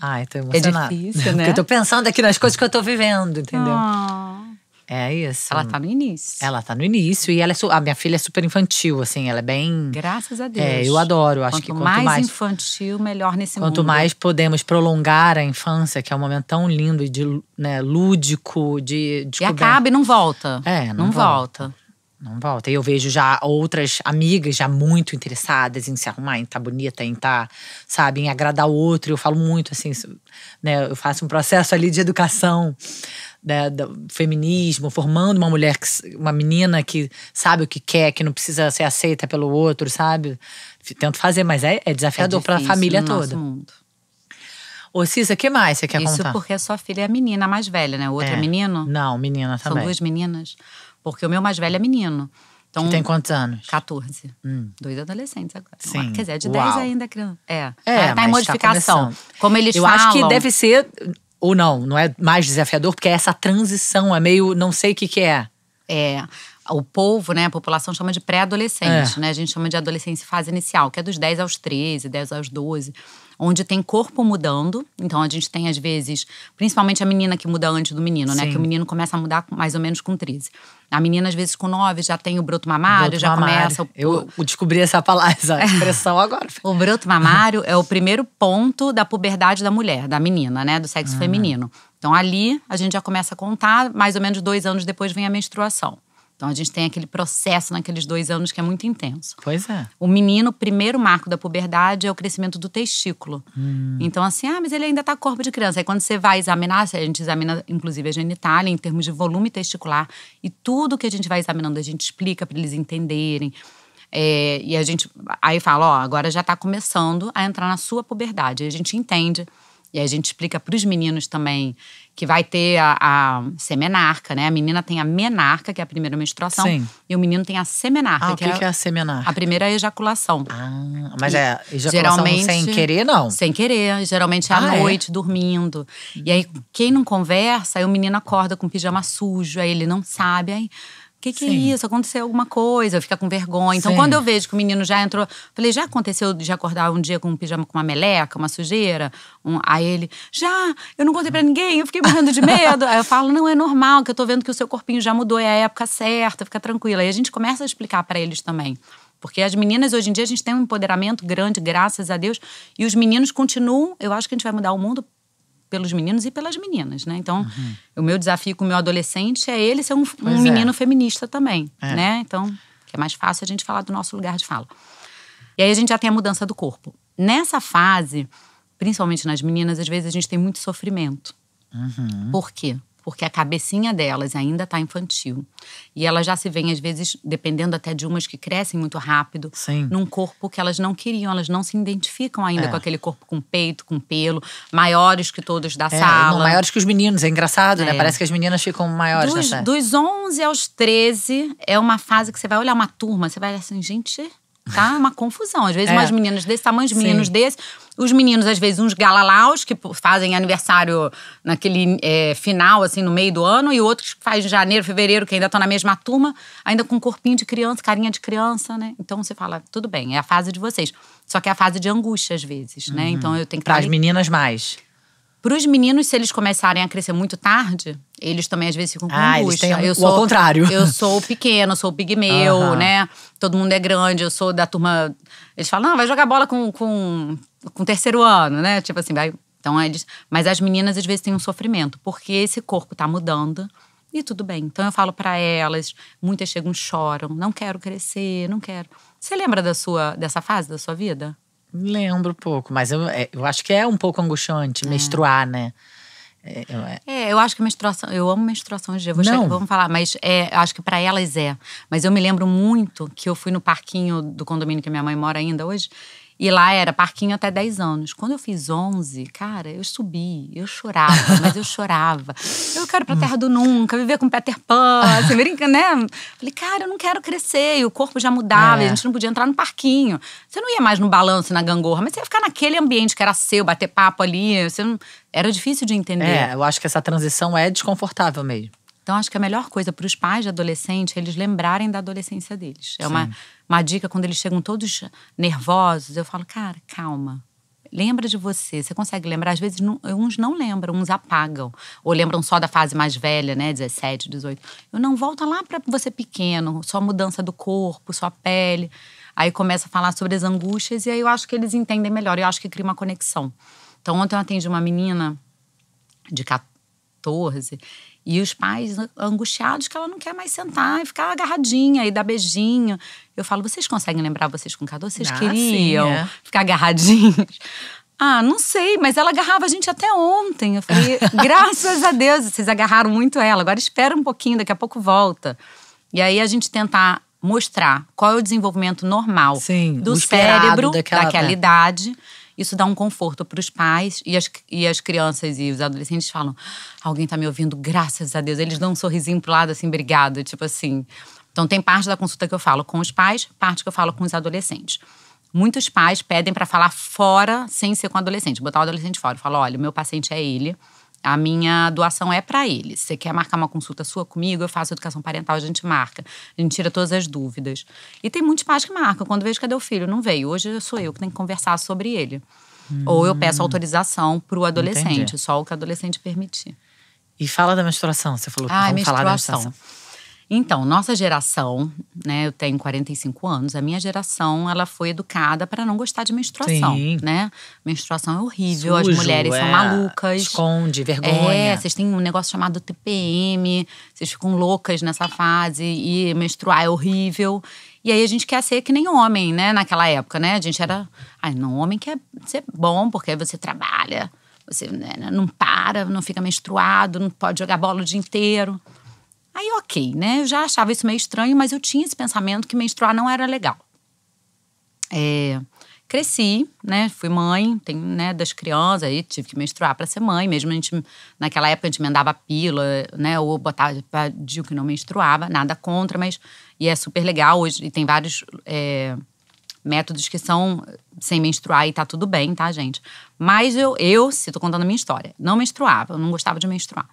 Ai, tô é emocionada. É difícil, né? Porque eu tô pensando aqui nas coisas que eu tô vivendo, entendeu? Ah. É isso. Ela tá no início. Ela tá no início e ela é a minha filha é super infantil, assim, ela é bem. Graças a Deus. É, eu adoro. Acho quanto que quanto mais, mais infantil, melhor nesse quanto mundo. Quanto mais podemos prolongar a infância, que é um momento tão lindo e de, né, lúdico, de. de e acaba e não volta. É, não, não volta. volta. Não volta. E eu vejo já outras amigas já muito interessadas em se arrumar, em estar tá bonita, em estar, tá, sabe, em agradar o outro. Eu falo muito assim, né? Eu faço um processo ali de educação né, da feminismo, formando uma mulher, que, uma menina que sabe o que quer, que não precisa ser aceita pelo outro, sabe? Tento fazer, mas é, é, é desafiador é para a família no toda. Mundo. Ô, Cissa, o que mais você quer Isso contar? Isso porque a sua filha é a menina mais velha, né? O outro é, é menino? Não, menina também. São duas meninas. Porque o meu mais velho é menino. Então, que tem quantos anos? 14. Hum. Dois adolescentes agora. Sim. Quer dizer, é de Uau. 10 ainda, criança. É. é tá em tá modificação. Tá Como eles Eu falam. Eu acho que deve ser, ou não, não é mais desafiador, porque é essa transição é meio, não sei o que, que é. É o povo, né, a população chama de pré-adolescente, é. né? A gente chama de adolescência fase inicial, que é dos 10 aos 13, 10 aos 12, onde tem corpo mudando. Então a gente tem às vezes, principalmente a menina que muda antes do menino, né? Sim. né? Que o menino começa a mudar mais ou menos com 13. A menina às vezes com 9 já tem o broto mamário, broto já mamário. começa o... Eu descobri essa palavra, essa é. expressão agora. o broto mamário é o primeiro ponto da puberdade da mulher, da menina, né, do sexo ah. feminino. Então ali a gente já começa a contar, mais ou menos dois anos depois vem a menstruação. Então a gente tem aquele processo naqueles dois anos que é muito intenso. Pois é. O menino, o primeiro marco da puberdade é o crescimento do testículo. Hum. Então, assim, ah, mas ele ainda tá corpo de criança. Aí quando você vai examinar, a gente examina inclusive a genitália em termos de volume testicular. E tudo que a gente vai examinando, a gente explica para eles entenderem. É, e a gente aí fala, ó, agora já está começando a entrar na sua puberdade. e a gente entende e a gente explica para os meninos também que vai ter a, a, semenarca, né? A menina tem a menarca, que é a primeira menstruação, Sim. e o menino tem a semenarca. Ah, o que, é, que é a semenarca? A primeira ejaculação. Ah, mas é ejaculação geralmente, sem querer, não? Sem querer, geralmente é ah, à é? noite, é? dormindo. E aí, quem não conversa, aí o menino acorda com pijama sujo, aí ele não sabe, aí o que, que é isso? Aconteceu alguma coisa? Fica com vergonha. Então, Sim. quando eu vejo que o menino já entrou, falei, já aconteceu de acordar um dia com um pijama com uma meleca, uma sujeira? Um, aí ele, já, eu não contei pra ninguém, eu fiquei morrendo de medo. aí eu falo, não, é normal, que eu tô vendo que o seu corpinho já mudou, é a época certa, fica tranquila. E a gente começa a explicar para eles também. Porque as meninas, hoje em dia, a gente tem um empoderamento grande, graças a Deus, e os meninos continuam, eu acho que a gente vai mudar o mundo pelos meninos e pelas meninas, né? Então, uhum. o meu desafio com o meu adolescente é ele ser um, um é. menino é. feminista também, é. né? Então, é mais fácil a gente falar do nosso lugar de fala. E aí a gente já tem a mudança do corpo. Nessa fase, principalmente nas meninas, às vezes a gente tem muito sofrimento. Uhum. Por quê? porque a cabecinha delas ainda está infantil. E elas já se veem, às vezes, dependendo até de umas que crescem muito rápido, Sim. num corpo que elas não queriam, elas não se identificam ainda é. com aquele corpo com peito, com pelo, maiores que todos da é, sala. maiores que os meninos, é engraçado, né? é. né? Parece que as meninas ficam maiores. Dos, dos 11 aos 13 é uma fase que você vai olhar uma turma, você vai assim, gente, Tá uma confusão. Às vezes, é. umas meninas desse tamanho, meninos desse. Os meninos, às vezes, uns galalaus, que fazem aniversário naquele é, final, assim, no meio do ano, e outros que fazem janeiro, fevereiro, que ainda estão na mesma turma, ainda com um corpinho de criança, carinha de criança, né? Então você fala, tudo bem, é a fase de vocês. Só que é a fase de angústia, às vezes, né? uhum. né? Então eu tenho que. Para as meninas mais. Para os meninos, se eles começarem a crescer muito tarde, eles também às vezes ficam com ah, angústia. Eles têm eu sou, o contrário. Eu sou o pequeno, eu sou o pigmeu, né? Todo mundo é grande, eu sou da turma. Eles falam, não, vai jogar bola com, com, com terceiro ano, né? Tipo assim, vai. Então eles. Mas as meninas às vezes têm um sofrimento, porque esse corpo tá mudando e tudo bem. Então eu falo para elas, muitas chegam choram, não quero crescer, não quero. Você lembra da sua dessa fase da sua vida? Lembro um pouco, mas eu, é, eu acho que é um pouco angustiante é. menstruar, né? É, eu é. É, acho que menstruação. Eu amo menstruação hoje. Vou chegar, vamos falar, mas é, acho que para elas é. Mas eu me lembro muito que eu fui no parquinho do condomínio que minha mãe mora ainda hoje. E lá era parquinho até 10 anos. Quando eu fiz 11, cara, eu subi, eu chorava, mas eu chorava. Eu quero ir pra Terra do Nunca, viver com Peter Pan, assim, brincando, né? Falei, cara, eu não quero crescer. E o corpo já mudava, é. a gente não podia entrar no parquinho. Você não ia mais no balanço, na gangorra, mas você ia ficar naquele ambiente que era seu, bater papo ali. Você não... Era difícil de entender. É, eu acho que essa transição é desconfortável mesmo. Então, acho que a melhor coisa para os pais de adolescente é eles lembrarem da adolescência deles. É uma, uma dica quando eles chegam todos nervosos. Eu falo, cara, calma. Lembra de você. Você consegue lembrar? Às vezes, não, uns não lembram, uns apagam. Ou lembram só da fase mais velha, né? 17, 18. Eu não volta lá para você pequeno, só mudança do corpo, sua pele. Aí começa a falar sobre as angústias e aí eu acho que eles entendem melhor. Eu acho que cria uma conexão. Então, ontem eu atendi uma menina de 14 e os pais angustiados que ela não quer mais sentar e ficar agarradinha e dar beijinho. Eu falo, vocês conseguem lembrar vocês com cada Vocês ah, queriam sim, é. ficar agarradinhos? Ah, não sei, mas ela agarrava a gente até ontem. Eu falei, graças a Deus, vocês agarraram muito ela. Agora espera um pouquinho, daqui a pouco volta. E aí a gente tentar mostrar qual é o desenvolvimento normal Sim, do cérebro daquela, daquela né? idade isso dá um conforto para os pais e as, e as crianças e os adolescentes falam: alguém está me ouvindo, graças a Deus. Eles dão um sorrisinho pro lado, assim, obrigado, tipo assim. Então, tem parte da consulta que eu falo com os pais, parte que eu falo com os adolescentes. Muitos pais pedem para falar fora, sem ser com o adolescente, botar o adolescente fora. Eu olha, o meu paciente é ele a minha doação é para eles. Você quer marcar uma consulta sua comigo? Eu faço educação parental, a gente marca. A gente tira todas as dúvidas. E tem muitos pais que marcam. Quando vejo, cadê o filho? Não veio. Hoje sou eu que tenho que conversar sobre ele. Hum. Ou eu peço hum. autorização para o adolescente, Entendi. só o que o adolescente permitir. E fala da menstruação. Você falou que ah, vamos falar da menstruação. Então, nossa geração, né? Eu tenho 45 anos. A minha geração, ela foi educada para não gostar de menstruação, Sim. né? Menstruação é horrível. Sujo, As mulheres é, são malucas. Esconde, vergonha. É, vocês têm um negócio chamado TPM. Vocês ficam loucas nessa fase e menstruar é horrível. E aí a gente quer ser que nem homem, né? Naquela época, né? A gente era, ai, não, homem quer ser bom porque você trabalha, você né, não para, não fica menstruado, não pode jogar bola o dia inteiro. Aí, ok, né? Eu já achava isso meio estranho, mas eu tinha esse pensamento que menstruar não era legal. É, cresci, né? Fui mãe, tem, né, das crianças, aí tive que menstruar para ser mãe. Mesmo a gente, naquela época, a gente mandava pílula, né? Ou botava para dizer que não menstruava, nada contra, mas. E é super legal hoje, e tem vários é, métodos que são sem menstruar e tá tudo bem, tá, gente? Mas eu, eu, se tô contando a minha história, não menstruava, eu não gostava de menstruar.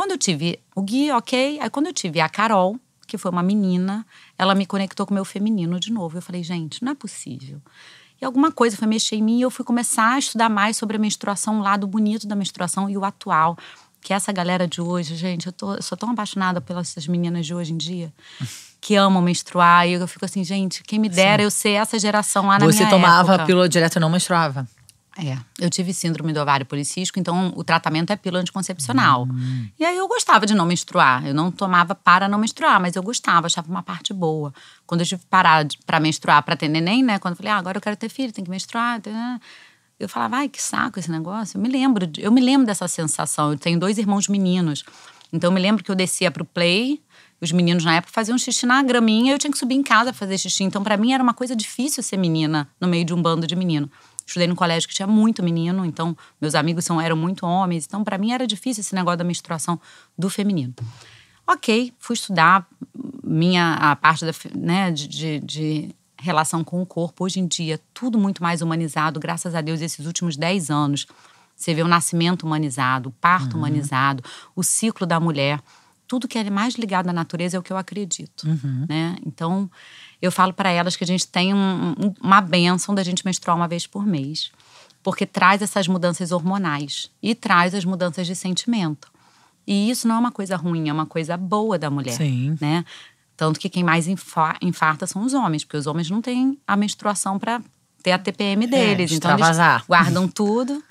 Quando eu tive o Gui, ok. Aí quando eu tive a Carol, que foi uma menina, ela me conectou com o meu feminino de novo. Eu falei, gente, não é possível. E alguma coisa foi mexer em mim e eu fui começar a estudar mais sobre a menstruação, o lado bonito da menstruação e o atual. Que essa galera de hoje, gente, eu, tô, eu sou tão apaixonada pelas meninas de hoje em dia. que amam menstruar. E eu fico assim, gente, quem me dera Sim. eu ser essa geração lá na Você minha Você tomava época. a pílula direto e não menstruava? É, eu tive síndrome do ovário policístico, então o tratamento é pílula anticoncepcional. Hum. E aí eu gostava de não menstruar. Eu não tomava para não menstruar, mas eu gostava, achava uma parte boa. Quando eu tive que parar para menstruar, para ter neném, né? Quando eu falei, ah, agora eu quero ter filho, tem que menstruar. Tá, tá, tá. Eu falava, ai, que saco esse negócio. Eu me lembro, eu me lembro dessa sensação. Eu tenho dois irmãos meninos. Então eu me lembro que eu descia pro play, os meninos na época faziam xixi na graminha, eu tinha que subir em casa pra fazer xixi. Então para mim era uma coisa difícil ser menina no meio de um bando de menino estudei num colégio que tinha muito menino, então meus amigos são, eram muito homens, então para mim era difícil esse negócio da menstruação do feminino. Ok, fui estudar minha a parte da, né, de, de, de relação com o corpo. Hoje em dia, tudo muito mais humanizado, graças a Deus, esses últimos 10 anos. Você vê o nascimento humanizado, o parto uhum. humanizado, o ciclo da mulher tudo que é mais ligado à natureza é o que eu acredito, uhum. né? Então, eu falo para elas que a gente tem um, uma benção da gente menstruar uma vez por mês, porque traz essas mudanças hormonais e traz as mudanças de sentimento. E isso não é uma coisa ruim, é uma coisa boa da mulher, Sim. né? Tanto que quem mais infarta são os homens, porque os homens não têm a menstruação para ter a TPM é, deles, é, então eles guardam tudo.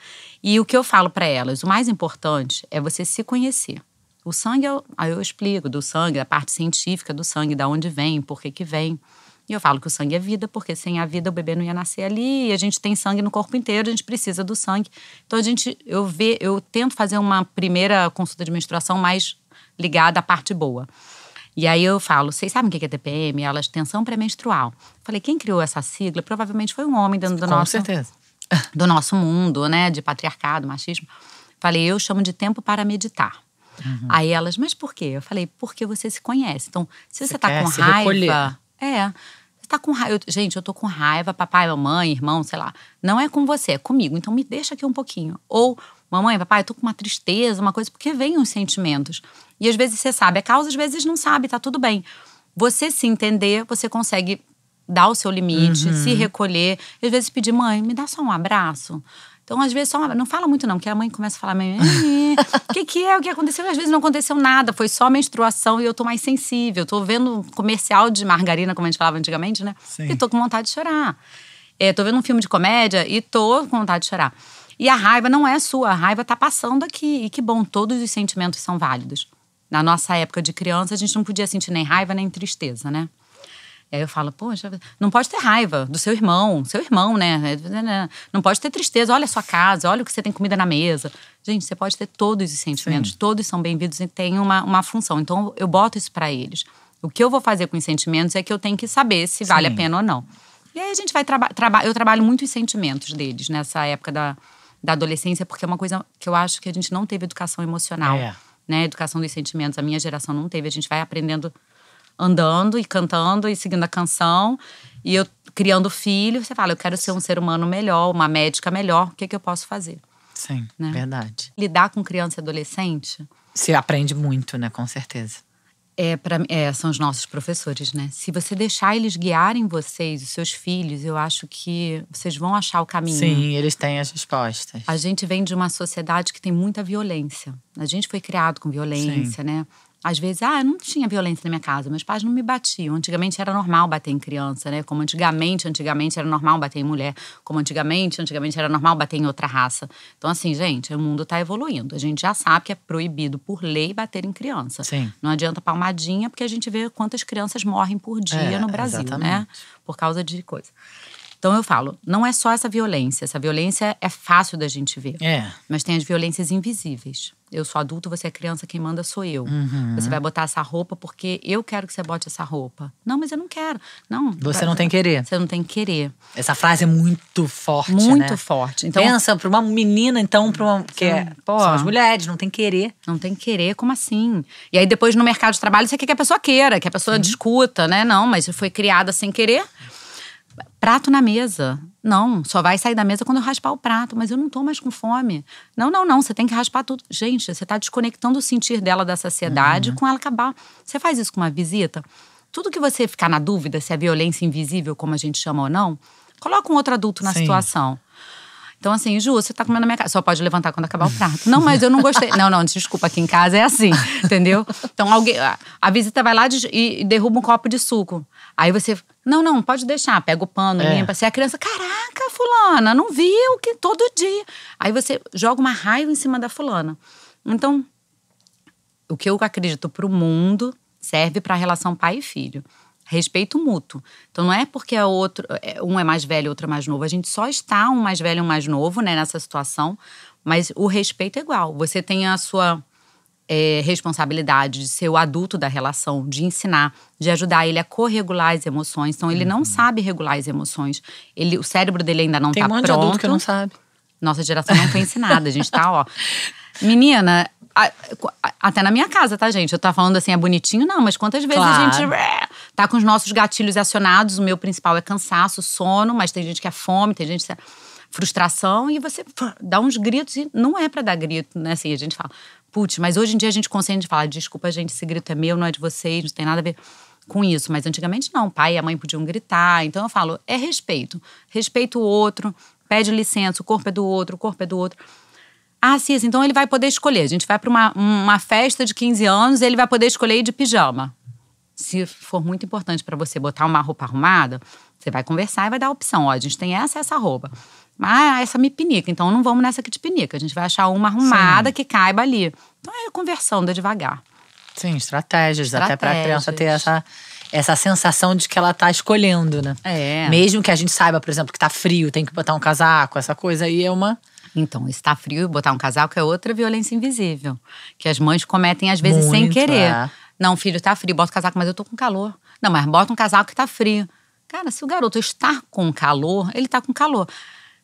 E o que eu falo para elas, o mais importante é você se conhecer. O sangue, eu, é aí eu explico do sangue, da parte científica do sangue, da onde vem, por que que vem. E eu falo que o sangue é vida, porque sem a vida o bebê não ia nascer ali, e a gente tem sangue no corpo inteiro, a gente precisa do sangue. Então a gente, eu vê, eu tento fazer uma primeira consulta de menstruação mais ligada à parte boa. E aí eu falo, vocês sabem o que é TPM? Elas tensão pré-menstrual. Falei, quem criou essa sigla? Provavelmente foi um homem dentro do Com nosso certeza. do nosso mundo, né, de patriarcado, machismo. Falei, eu chamo de tempo para meditar. Uhum. Aí elas, mas por quê? Eu falei, porque você se conhece. Então, se você, você tá com raiva. Recolher. É. Você tá com raiva. gente, eu tô com raiva, papai, mamãe, irmão, sei lá. Não é com você, é comigo. Então me deixa aqui um pouquinho. Ou, mamãe, papai, eu tô com uma tristeza, uma coisa, porque vem os sentimentos. E às vezes você sabe a causa, às vezes não sabe, tá tudo bem. Você se entender, você consegue dar o seu limite, uhum. se recolher. às vezes pedir, mãe, me dá só um abraço. Então, às vezes, só uma... não fala muito, não, porque a mãe começa a falar, mãe, o que, que é? O que aconteceu? às vezes não aconteceu nada, foi só menstruação e eu tô mais sensível. Tô vendo um comercial de margarina, como a gente falava antigamente, né? Sim. E tô com vontade de chorar. É, tô vendo um filme de comédia e tô com vontade de chorar. E a raiva não é sua, a raiva tá passando aqui. E que bom, todos os sentimentos são válidos. Na nossa época de criança, a gente não podia sentir nem raiva nem tristeza, né? E aí eu falo, poxa, não pode ter raiva do seu irmão, seu irmão, né? Não pode ter tristeza, olha a sua casa, olha o que você tem comida na mesa. Gente, você pode ter todos os sentimentos, Sim. todos são bem-vindos e têm uma, uma função. Então eu boto isso para eles. O que eu vou fazer com os sentimentos é que eu tenho que saber se Sim. vale a pena ou não. E aí a gente vai trabalhar. Traba eu trabalho muito os sentimentos deles nessa época da, da adolescência, porque é uma coisa que eu acho que a gente não teve educação emocional. É. Né? Educação dos sentimentos. A minha geração não teve. A gente vai aprendendo andando e cantando e seguindo a canção. E eu criando filho, você fala, eu quero ser um ser humano melhor, uma médica melhor, o que, é que eu posso fazer? Sim, né? verdade. Lidar com criança e adolescente. Você aprende muito, né? Com certeza. É, pra, é, são os nossos professores, né? Se você deixar eles guiarem vocês, os seus filhos, eu acho que vocês vão achar o caminho. Sim, eles têm as respostas. A gente vem de uma sociedade que tem muita violência. A gente foi criado com violência, Sim. né? Às vezes, ah, não tinha violência na minha casa, meus pais não me batiam. Antigamente era normal bater em criança, né? Como antigamente, antigamente era normal bater em mulher. Como antigamente, antigamente era normal bater em outra raça. Então, assim, gente, o mundo está evoluindo. A gente já sabe que é proibido por lei bater em criança. Sim. Não adianta palmadinha, porque a gente vê quantas crianças morrem por dia é, no Brasil, né? exatamente. né? Por causa de coisa. Então eu falo, não é só essa violência. Essa violência é fácil da gente ver. É. Mas tem as violências invisíveis eu sou adulto, você é criança, quem manda sou eu. Uhum. Você vai botar essa roupa porque eu quero que você bote essa roupa. Não, mas eu não quero. Não. Você não tem querer. Você não tem querer. Essa frase é muito forte, né? Muito né? forte. Então, Pensa para uma menina, então, para uma que é, pô, são as mulheres, não tem querer. Não tem querer, como assim? E aí depois no mercado de trabalho você quer que a pessoa queira, que a pessoa Sim. discuta, né? Não, mas foi criada sem querer prato na mesa. Não, só vai sair da mesa quando eu raspar o prato, mas eu não tô mais com fome. Não, não, não, você tem que raspar tudo. Gente, você tá desconectando o sentir dela da saciedade uhum. com ela acabar. Você faz isso com uma visita? Tudo que você ficar na dúvida se é violência invisível, como a gente chama ou não, coloca um outro adulto na Sim. situação. Então, assim, Ju, você tá comendo na minha casa. Só pode levantar quando acabar o prato. Não, mas eu não gostei. Não, não, desculpa, aqui em casa é assim, entendeu? Então, alguém, a, a visita vai lá de, e derruba um copo de suco. Aí você não, não, pode deixar. Pega o pano, é. limpa. Se é a criança, caraca, fulana, não viu que todo dia. Aí você joga uma raiva em cima da fulana. Então, o que eu acredito para o mundo serve para a relação pai e filho. Respeito mútuo. Então não é porque a é outro, é, um é mais velho, outro é mais novo. A gente só está um mais velho e um mais novo, né, nessa situação. Mas o respeito é igual. Você tem a sua é, responsabilidade de ser o adulto da relação, de ensinar, de ajudar ele a corregular as emoções. Então, ele uhum. não sabe regular as emoções. Ele, o cérebro dele ainda não está pronto. Tem tá um monte pronto. de adulto que não sabe. Nossa geração não foi ensinada. A gente tá, ó. Menina, até na minha casa, tá, gente? Eu tava falando assim, é bonitinho, não, mas quantas vezes claro. a gente tá com os nossos gatilhos acionados? O meu principal é cansaço, sono, mas tem gente que é fome, tem gente que é frustração, e você dá uns gritos e não é para dar grito, né? Assim, a gente fala, Putz, mas hoje em dia a gente consegue falar, desculpa, gente, esse grito é meu, não é de vocês, não tem nada a ver com isso. Mas antigamente não, o pai e a mãe podiam gritar. Então eu falo, é respeito. Respeito o outro, pede licença, o corpo é do outro, o corpo é do outro. Ah, Cis, então ele vai poder escolher. A gente vai para uma, uma festa de 15 anos, ele vai poder escolher ir de pijama se for muito importante para você botar uma roupa arrumada, você vai conversar e vai dar a opção. Ó, a gente tem essa essa roupa. Ah, essa me pinica, então não vamos nessa que te pinica. A gente vai achar uma arrumada Sim. que caiba ali. Então é conversando devagar. Sim, estratégias, estratégias. até para a criança ter essa, essa sensação de que ela tá escolhendo, né? É. Mesmo que a gente saiba, por exemplo, que tá frio, tem que botar um casaco, essa coisa aí é uma então, está frio, botar um casaco é outra violência invisível, que as mães cometem às vezes Muito, sem querer. É. Não, filho, tá frio, bota o casaco, mas eu tô com calor. Não, mas bota um casaco que tá frio. Cara, se o garoto está com calor, ele tá com calor.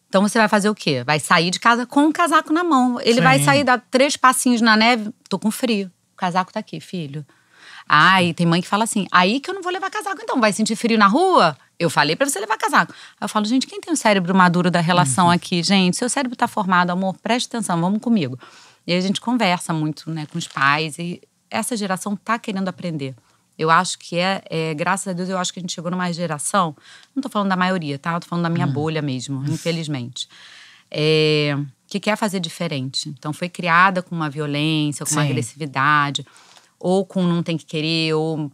Então você vai fazer o quê? Vai sair de casa com o um casaco na mão. Ele Sim. vai sair, dar três passinhos na neve, tô com frio. O casaco tá aqui, filho. Ah, e tem mãe que fala assim: aí que eu não vou levar casaco, então. Vai sentir frio na rua? Eu falei para você levar casaco. Aí eu falo, gente, quem tem o cérebro maduro da relação uhum. aqui? Gente, seu cérebro tá formado, amor, preste atenção, vamos comigo. E aí a gente conversa muito, né, com os pais. E essa geração tá querendo aprender. Eu acho que é, é, graças a Deus, eu acho que a gente chegou numa geração. Não tô falando da maioria, tá? Eu tô falando da minha uhum. bolha mesmo, infelizmente. É, que quer fazer diferente. Então, foi criada com uma violência, com Sim. uma agressividade, ou com não tem que querer, ou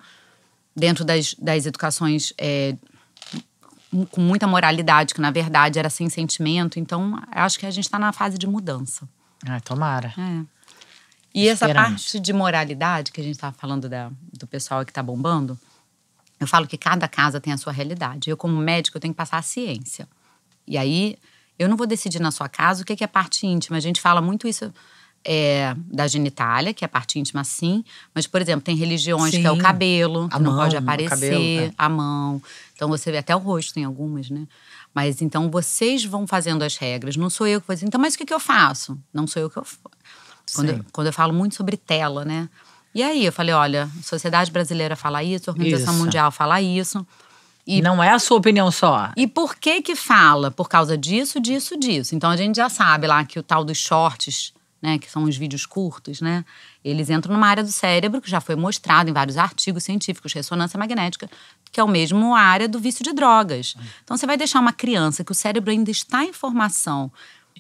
dentro das, das educações é, com muita moralidade, que na verdade era sem sentimento. Então, acho que a gente está na fase de mudança. Ah, tomara. É. E essa parte de moralidade que a gente estava falando da, do pessoal que está bombando, eu falo que cada casa tem a sua realidade. Eu, como médico, eu tenho que passar a ciência. E aí, eu não vou decidir na sua casa o que é parte íntima. A gente fala muito isso é, da genitália, que é a parte íntima, sim. Mas, por exemplo, tem religiões sim. que é o cabelo, a que mão, não pode aparecer, cabelo, é. a mão. Então você vê até o rosto em algumas, né? Mas então vocês vão fazendo as regras. Não sou eu que vou dizer, então, mas o que, que eu faço? Não sou eu que eu. Quando, eu, quando eu falo muito sobre tela, né? E aí eu falei, olha, a sociedade brasileira fala isso, a Organização isso. Mundial fala isso. E não é a sua opinião só. E por que que fala? Por causa disso, disso, disso. Então a gente já sabe lá que o tal dos shorts né, que são os vídeos curtos, né, eles entram numa área do cérebro que já foi mostrado em vários artigos científicos, ressonância magnética, que é o mesmo área do vício de drogas. Então você vai deixar uma criança que o cérebro ainda está em formação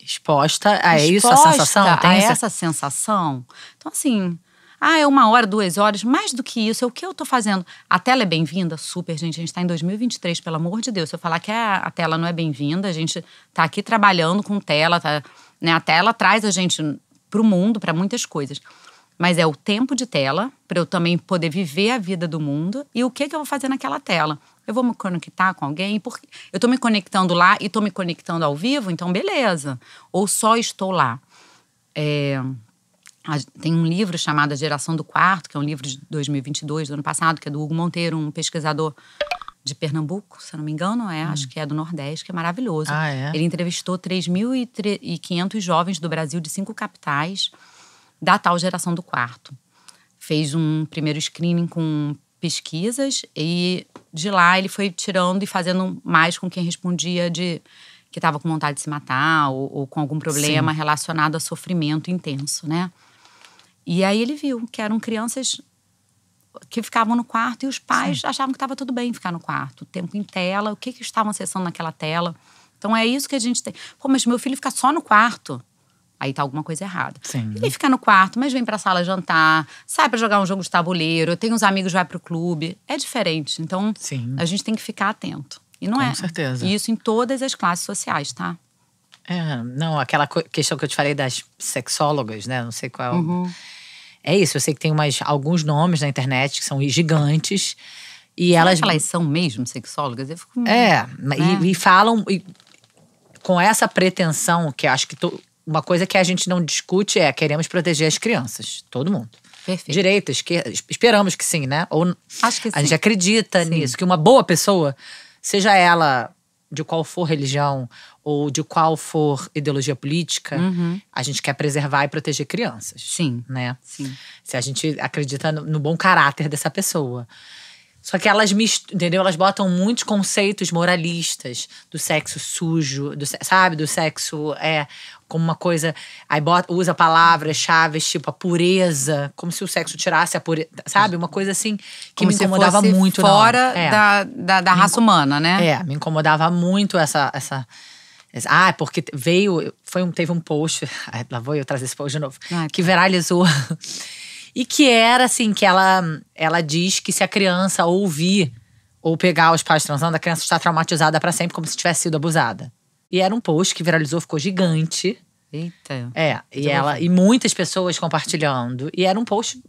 exposta a exposta isso, a sensação, tem a essa... sensação. Então assim, ah, é uma hora, duas horas, mais do que isso, é o que eu estou fazendo. A tela é bem-vinda? Super, gente. A gente está em 2023, pelo amor de Deus. Se eu falar que a, tela não é bem-vinda, a gente está aqui trabalhando com tela, tá, né? A tela traz a gente para o mundo, para muitas coisas. Mas é o tempo de tela, para eu também poder viver a vida do mundo e o que, que eu vou fazer naquela tela. Eu vou me conectar com alguém? Porque eu estou me conectando lá e estou me conectando ao vivo, então beleza. Ou só estou lá. É, tem um livro chamado A Geração do Quarto, que é um livro de 2022, do ano passado, que é do Hugo Monteiro, um pesquisador de Pernambuco, se não me engano, é, hum. acho que é do Nordeste, que é maravilhoso. Ah, é? Ele entrevistou 3.500 jovens do Brasil de cinco capitais da tal geração do quarto. Fez um primeiro screening com pesquisas e de lá ele foi tirando e fazendo mais com quem respondia de que estava com vontade de se matar ou, ou com algum problema Sim. relacionado a sofrimento intenso, né? E aí ele viu que eram crianças que ficavam no quarto e os pais Sim. achavam que estava tudo bem ficar no quarto, o tempo em tela, o que, que estavam acessando naquela tela. Então é isso que a gente tem. Pô, mas meu filho fica só no quarto. Aí tá alguma coisa errada. Sim. Ele fica no quarto, mas vem pra sala jantar, sai para jogar um jogo de tabuleiro, tem uns amigos, vai pro clube. É diferente. Então, Sim. a gente tem que ficar atento. E não Com é. Com certeza. isso em todas as classes sociais, tá? É, não, aquela questão que eu te falei das sexólogas, né? Não sei qual. É uhum. É isso, eu sei que tem umas, alguns nomes na internet que são gigantes. E elas... elas são mesmo sexólogas? Eu fico... É, né? e, e, falam e, com essa pretensão que acho que to, uma coisa que a gente não discute é queremos proteger as crianças, todo mundo. Perfeito. Direita, esquerda, esperamos que sim, né? Ou acho que a sim. gente acredita sim. nisso, que uma boa pessoa, seja ela de qual for religião ou de qual for ideologia política, uhum. a gente quer preservar e proteger crianças. Sim. Né? Sim. Se a gente acredita no, no bom caráter dessa pessoa. Só que elas entendeu? Elas botam muitos conceitos moralistas do sexo sujo, do, sabe? Do sexo é como uma coisa. Aí bota, usa palavras chaves, tipo a pureza, como se o sexo tirasse a pureza, sabe? Uma coisa assim que como me incomodava muito. Fora é. da, da, da raça humana, né? É, me incomodava muito essa. essa ah, é porque veio. Foi um, teve um post. Lá vou eu trazer esse post de novo. Ah, que tá. viralizou. E que era assim, que ela, ela diz que se a criança ouvir ou pegar os pais transando, a criança está traumatizada para sempre, como se tivesse sido abusada. E era um post que viralizou, ficou gigante. Eita. É, e então, ela e muitas pessoas compartilhando. E era um post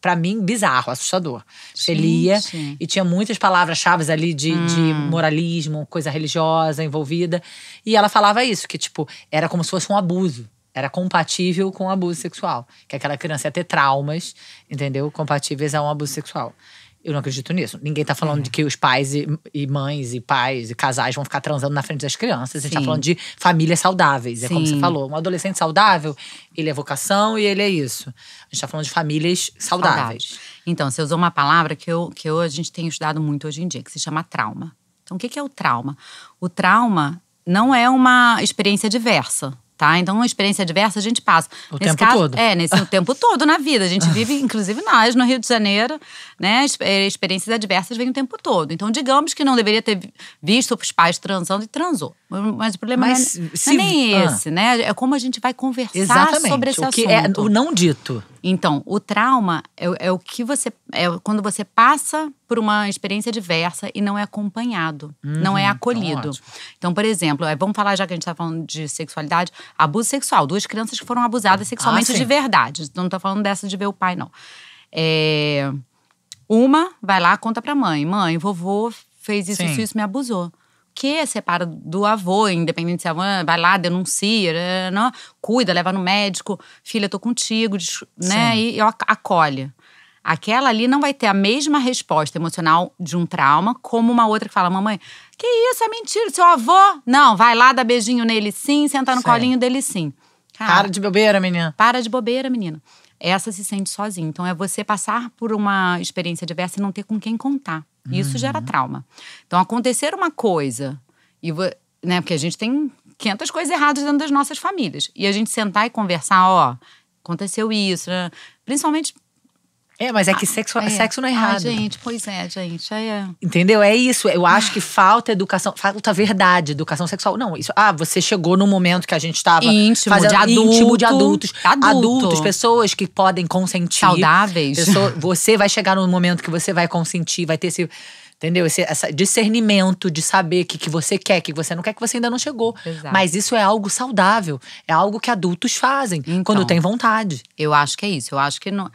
para mim bizarro, assustador. Você lia e tinha muitas palavras-chave ali de, hum. de, moralismo, coisa religiosa envolvida. E ela falava isso, que tipo, era como se fosse um abuso. Era compatível com abuso sexual. Que aquela criança ia ter traumas, entendeu? Compatíveis a um abuso sexual. Eu não acredito nisso. Ninguém tá falando é. de que os pais e, e, mães e pais e casais vão ficar transando na frente das crianças. Sim. A gente tá falando de famílias saudáveis. Sim. É como você falou. Um adolescente saudável, ele é vocação e ele é isso. A gente tá falando de famílias saudáveis. saudáveis. Então, você usou uma palavra que, eu, que eu, a gente tem estudado muito hoje em dia, que se chama trauma. Então, o que é o trauma? O trauma não é uma experiência diversa. Tá? Então, uma experiência diversa a gente passa. O nesse tempo caso, todo. É, nesse, o tempo todo na vida. A gente vive, inclusive nós, no Rio de Janeiro, né, é, experiências adversas vêm o tempo todo. Então, digamos que não deveria ter visto os pais transando e transou. Mas o problema Mas, não é, se, não é nem ah, esse, né? É como a gente vai conversar exatamente, sobre esse o que é assunto. É o não dito. Então, o trauma é, é o que você. É quando você passa por uma experiência diversa e não é acompanhado, uhum, não é uhum. acolhido. Então, então, por exemplo, é, vamos falar, já que a gente está falando de sexualidade, abuso sexual. Duas crianças que foram abusadas ah, sexualmente ah, de verdade. Não estou falando dessa de ver o pai, não. É uma vai lá, conta pra mãe: mãe, vovô fez isso, isso, isso, me abusou. Que separa do avô, independente se a é avó vai lá, denuncia, né, não, cuida, leva no médico, filha, tô contigo, né? Sim. E, e acolhe aquela ali não vai ter a mesma resposta emocional de um trauma como uma outra que fala: mamãe, que isso, é mentira, seu avô. Não, vai lá, dá beijinho nele sim, sentar no colinho dele sim. Cara, para de bobeira, menina. Para de bobeira, menina essa se sente sozinha. Então, é você passar por uma experiência diversa e não ter com quem contar. Isso gera uhum. trauma. Então, acontecer uma coisa, e né, porque a gente tem 500 coisas erradas dentro das nossas famílias, e a gente sentar e conversar, ó, aconteceu isso, né? principalmente é, mas é que ah, sexo, ah, é. sexo não é errado. Ah, gente, pois é, gente. É. Entendeu? É isso. Eu acho que falta educação, falta verdade, educação sexual. Não, isso. Ah, você chegou num momento que a gente estava fazendo, de adulto, íntimo de adultos. Adulto. Adultos, pessoas que podem consentir. Saudáveis. Pessoa, você vai chegar num momento que você vai consentir, vai ter esse. Entendeu? Esse discernimento de saber o que, que você quer, o que você não quer, que você ainda não chegou. Exato. Mas isso é algo saudável. É algo que adultos fazem então, quando tem vontade. Eu acho que é isso. Eu acho que não.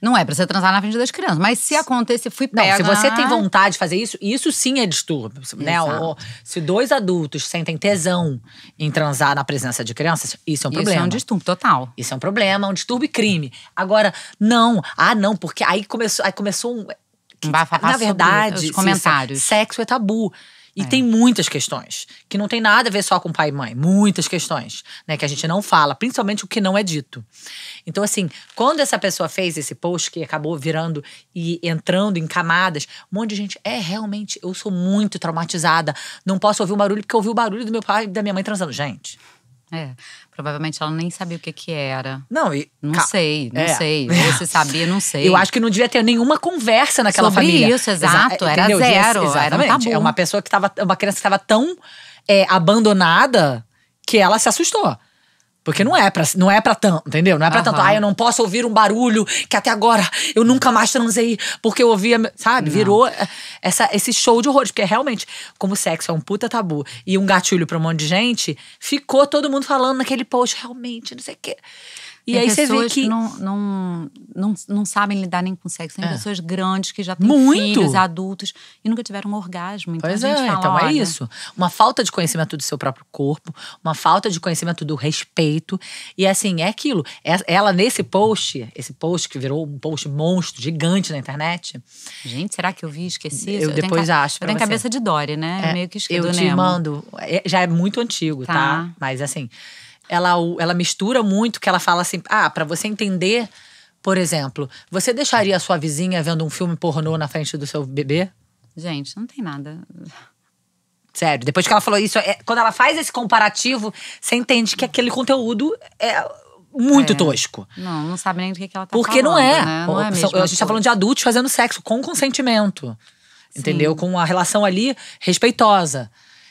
Não é pra você transar na frente das crianças. Mas se acontecer, fui pega. Não, se você tem vontade de fazer isso, isso sim é distúrbio. Né? Ou, se dois adultos sentem tesão em transar na presença de crianças, isso é um problema. Isso é um distúrbio total. Isso é um problema, é um distúrbio e crime. Agora, não. Ah, não, porque aí começou, aí começou um. na verdade, comentários. sexo é tabu. E é. tem muitas questões que não tem nada a ver só com pai e mãe, muitas questões, né, que a gente não fala, principalmente o que não é dito. Então assim, quando essa pessoa fez esse post que acabou virando e entrando em camadas, um monte de gente é realmente, eu sou muito traumatizada, não posso ouvir o barulho porque eu ouvi o barulho do meu pai e da minha mãe transando, gente. É, provavelmente ela nem sabia o que que era. Não, e, não sei, não é. sei. você se sabia, não sei. Eu acho que não devia ter nenhuma conversa naquela Sobre família. isso, exato. Exa era entendeu? zero. Exatamente. Era um tabu. É uma pessoa que estava, uma criança que estava tão é, abandonada que ela se assustou. Porque não é pra, não é pra tanto, entendeu? Não é pra uhum. tanto. Ah, eu não posso ouvir um barulho que até agora eu nunca mais transei porque eu ouvia. Sabe? Não. Virou eh, essa, esse show de horrores. Porque realmente, como sexo é um puta tabu e um gatilho pra um monte de gente, ficou todo mundo falando naquele post, realmente, não sei o quê. E tem é aí você vê que. que não, não, não, não sabem lidar nem com sexo. Tem é. pessoas grandes que já têm Muito. filhos, adultos, e nunca tiveram um orgasmo. Então pois a gente é, então fala, então é isso. Uma falta de conhecimento do seu próprio corpo, uma falta de conhecimento do respeito. E assim, é aquilo. É, ela, nesse post, esse post que virou um post monstro, gigante na internet. Gente, será que eu vi? Esqueci? Eu, eu depois acho. Eu tenho você. cabeça de Dory, né? É, meio que esqueci. Eu te Nemo. mando. É, já é muito antigo, tá? tá? Mas assim ela, ela mistura muito, que ela fala assim: ah, para você entender, por exemplo, você deixaria a sua vizinha vendo um filme pornô na frente do seu bebê? Gente, não tem nada. Sério, depois que ela falou isso, é, quando ela faz esse comparativo, você entende que aquele conteúdo é muito é. tosco. Não, não sabe nem do que, que ela tá Porque falando. Porque não é. Né? Não é a, gente tá falando de adultos fazendo sexo com consentimento. Sim. Entendeu? Com a relação ali respeitosa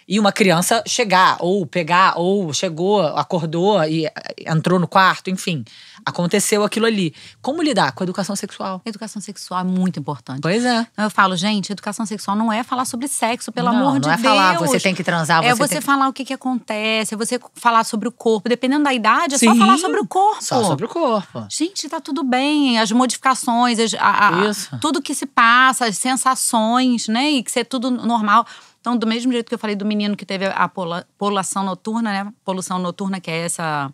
e uma criança chegar, ou pegar, ou chegou, acordou e eh, entrou no quarto, enfim. Aconteceu aquilo ali. Como lidar com a educação sexual? educação sexual é muito importante. Pois é. Então eu falo, gente, educação sexual não é falar sobre sexo, pelo não, amor não de é Deus. Não é falar, você tem que transar, você É você tem... falar o que, que acontece, é você falar sobre o corpo. Dependendo da idade, é Sim, só falar sobre o corpo. Só sobre o corpo. Gente, tá tudo bem. As modificações, as, a, a, tudo que se passa, as sensações, né? E que ser é tudo normal. Então, do mesmo jeito que eu falei do menino que teve a poluição noturna, né? Poluição noturna, que é essa.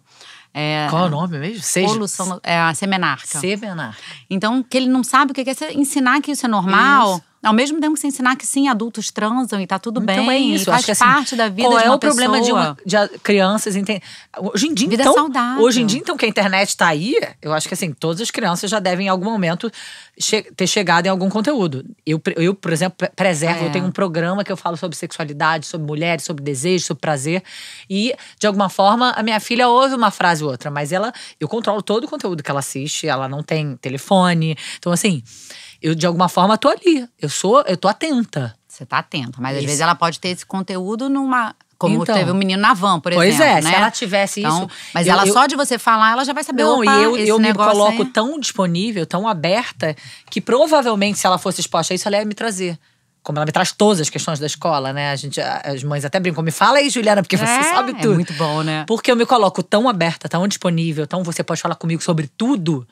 É, Qual é o nome mesmo? Seja... Poluição, é a semenarca. Semenarca. Então, que ele não sabe o que é, ensinar que isso é normal. Isso ao mesmo tempo que você ensinar que sim, adultos transam e tá tudo então bem. Então é isso. Faz acho assim, parte assim, da vida qual de é uma é o pessoa? problema de, uma, de crianças… Entende? Hoje em dia, vida então… Saudável. Hoje em dia, então, que a internet tá aí, eu acho que assim, todas as crianças já devem em algum momento che ter chegado em algum conteúdo. Eu, eu por exemplo, preservo. É. Eu tenho um programa que eu falo sobre sexualidade, sobre mulheres, sobre desejo, sobre prazer. E, de alguma forma, a minha filha ouve uma frase ou outra. Mas ela… Eu controlo todo o conteúdo que ela assiste. Ela não tem telefone. Então, assim eu de alguma forma tô ali. Eu sou, eu tô atenta. Você tá atenta, mas às vezes ela pode ter esse conteúdo numa como então, teve o um menino na van, por pois é, exemplo. Pois é, né? se ela tivesse então, isso. Mas eu, ela eu, só de você falar, ela já vai saber Não, e eu, eu me coloco aí. tão disponível, tão aberta, que provavelmente, se ela fosse exposta a isso, ela ia me trazer. Como ela me traz todas as questões da escola, né? A gente, as mães até brincam, me fala aí, Juliana, porque é, você sabe é tudo. É muito bom, né? Porque eu me coloco tão aberta, tão disponível, tão você pode falar comigo sobre tudo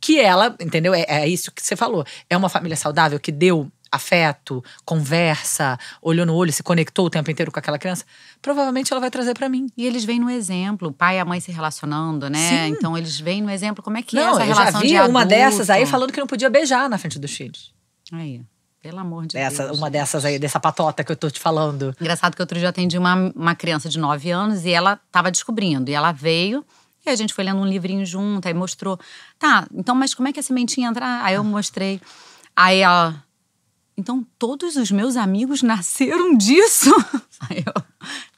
que ela, entendeu? É, é, isso que você falou. É uma família saudável que deu afeto, conversa, olhou no olho, se conectou o tempo inteiro com aquela criança. Provavelmente ela vai trazer para mim. E eles vêm no exemplo, o pai e a mãe se relacionando, né? Sim. Então eles vêm no exemplo. Como é que é não, é essa eu relação já vi de adulto? uma dessas aí falando que não podia beijar na frente dos filhos. Aí. Pelo amor de Essa, Deus. Uma dessas aí, dessa patota que eu tô te falando. Engraçado que outro dia eu atendi uma, uma criança de 9 anos e ela tava descobrindo. E ela veio e a gente foi lendo um livrinho junto, aí mostrou. Tá, então, mas como é que a sementinha entra? Aí ah, eu ah. mostrei. Aí ela. Então, todos os meus amigos nasceram disso. Aí eu.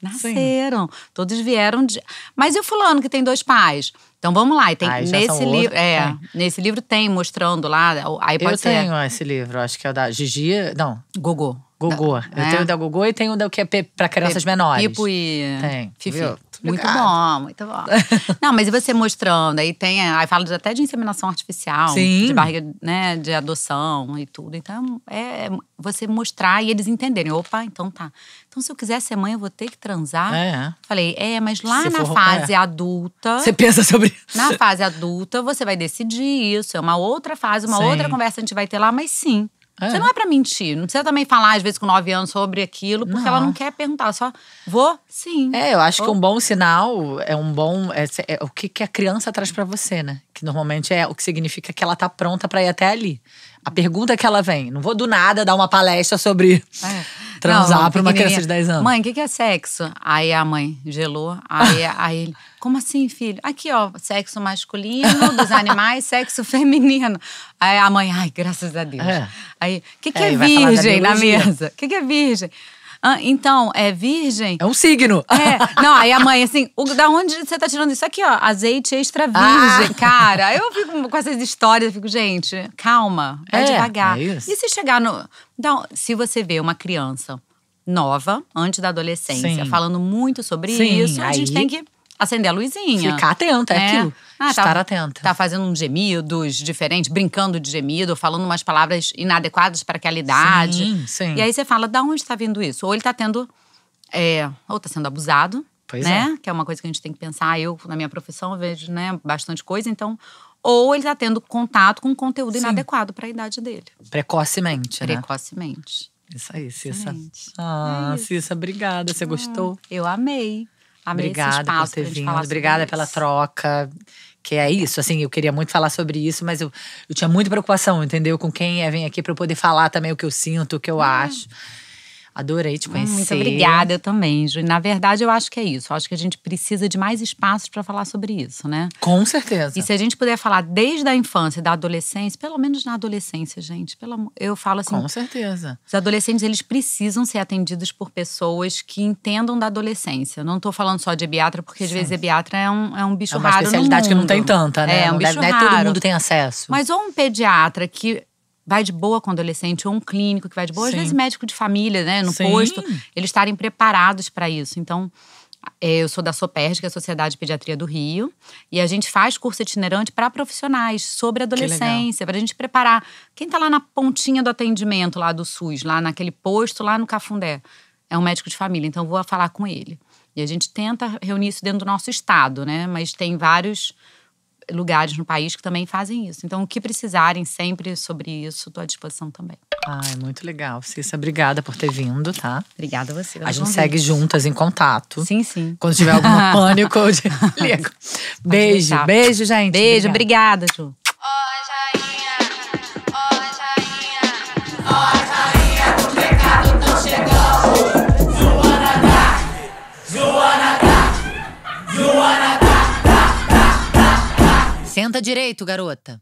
Nasceram. Sim. Todos vieram de. Mas e o fulano que tem dois pais? Então vamos lá. E tem, Ai, ah, nesse livro. É, tem. É. nesse livro tem mostrando lá. Aí pode eu ser... tenho esse livro, acho que é o da Gigi. Não. Gogô. Gogô. né? eu tenho né? o da Gogô e tenho o da que é para crianças Pe, menores. Pipo e. Tem. Fifi. Muito bom, muito bom. Não, mas e você mostrando? Aí tem. Aí fala até de inseminação artificial, Sim. de barriga, né? De adoção e tudo. Então, é, é você mostrar e eles entenderem. Opa, então tá. Então, se eu quiser ser mãe, eu vou ter que transar. É. Falei, é, mas lá se na for, fase é. adulta. Você pensa sobre isso. Na fase adulta, você vai decidir isso. É uma outra fase, uma sim. outra conversa a gente vai ter lá, mas sim. É. Você não é para mentir. Não precisa também falar, às vezes, com nove anos sobre aquilo, porque não. ela não quer perguntar. só vou, sim. É, eu acho vou. que um bom sinal é um bom. É, é o que, que a criança traz para você, né? Que normalmente é o que significa que ela tá pronta para ir até ali. A pergunta que ela vem. Não vou do nada dar uma palestra sobre é. transar para uma criança de 10 anos. Mãe, o que, que, é sexo? Aí a mãe gelou. Aí, aí ele. Como assim, filho? Aqui, ó, sexo masculino dos animais, sexo feminino. Aí a mãe, ai, graças a Deus. É. Aí, o que, que é, é virgem na mesa? O que, que é virgem? Ah, então, é virgem? É um signo. É. Não, aí a mãe, assim, o, da onde você tá tirando isso aqui, ó? Azeite extra ah. virgem, ah. cara. Eu fico com essas histórias, eu fico, gente, calma, vai é, devagar. É isso. E se chegar no. Então, se você vê uma criança nova, antes da adolescência, Sim. falando muito sobre Sim, isso, aí... a gente tem que acender a luzinha. Ficar atenta, é, é. aquilo. Ah, tá. Estar tá, atenta. Tá fazendo uns gemidos diferentes, brincando de gemido, falando umas palavras inadequadas para aquela idade. Sim, sim. E aí você fala, da onde está vindo isso? Ou ele está tendo. É, ou está sendo abusado. Pois né? É. Que é uma coisa que a gente tem que pensar. Eu, na minha profissão, vejo né, bastante coisa, então. Ou ele está tendo contato com um conteúdo sim. inadequado para a idade dele. Precocemente, né? Precocemente. Isso aí, Cissa. Ah, é isso. Cissa, obrigada. Você ah, gostou? Eu amei. Ah, obrigada esse por ter vindo. Obrigada pela isso. troca. Que é isso, assim, eu queria muito falar sobre isso, mas eu, eu tinha muita preocupação, entendeu? Com quem é, vem aqui para eu poder falar também o que eu sinto, o que eu é. acho. Adorei te ah, conhecer. Muito obrigada, eu também, Ju. Na verdade, eu acho que é isso. Eu acho que a gente precisa de mais espaços para falar sobre isso, né? Com certeza. E se a gente puder falar desde a infância, da adolescência, pelo menos na adolescência, gente, pelo, eu falo assim. Com certeza. Os adolescentes, eles precisam ser atendidos por pessoas que entendam da adolescência. Eu não estou falando só de ebiatra, porque às vezes ebiatra é um, é um bicho raro. É uma raro especialidade que não tem tanta, né? É, um não bicho deve, raro. Todo mundo tem acesso. Mas ou um pediatra que vai de boa com adolescente, ou um clínico que vai de boa, Sim. às vezes médico de família, né, no Sim. posto, eles estarem preparados para isso. Então, é, eu sou da SOPERJ, que é a Sociedade de Pediatria do Rio, e a gente faz curso itinerante para profissionais sobre adolescência, para a gente preparar. Quem está lá na pontinha do atendimento lá do SUS, lá naquele posto, lá no Cafundé, é um médico de família, então vou falar com ele. E a gente tenta reunir isso dentro do nosso estado, né? Mas tem vários lugares no país que também fazem isso. Então, o que precisarem sempre sobre isso, estou à disposição também. Ai, muito legal. Cissa, obrigada por ter vindo, tá? Obrigada a você. A gente segue juntas em contato. Sim, sim. Quando tiver algum pânico, eu te ligo. Beijo, beijo, gente. Beijo, obrigada, obrigada Ju. Senta direito, garota.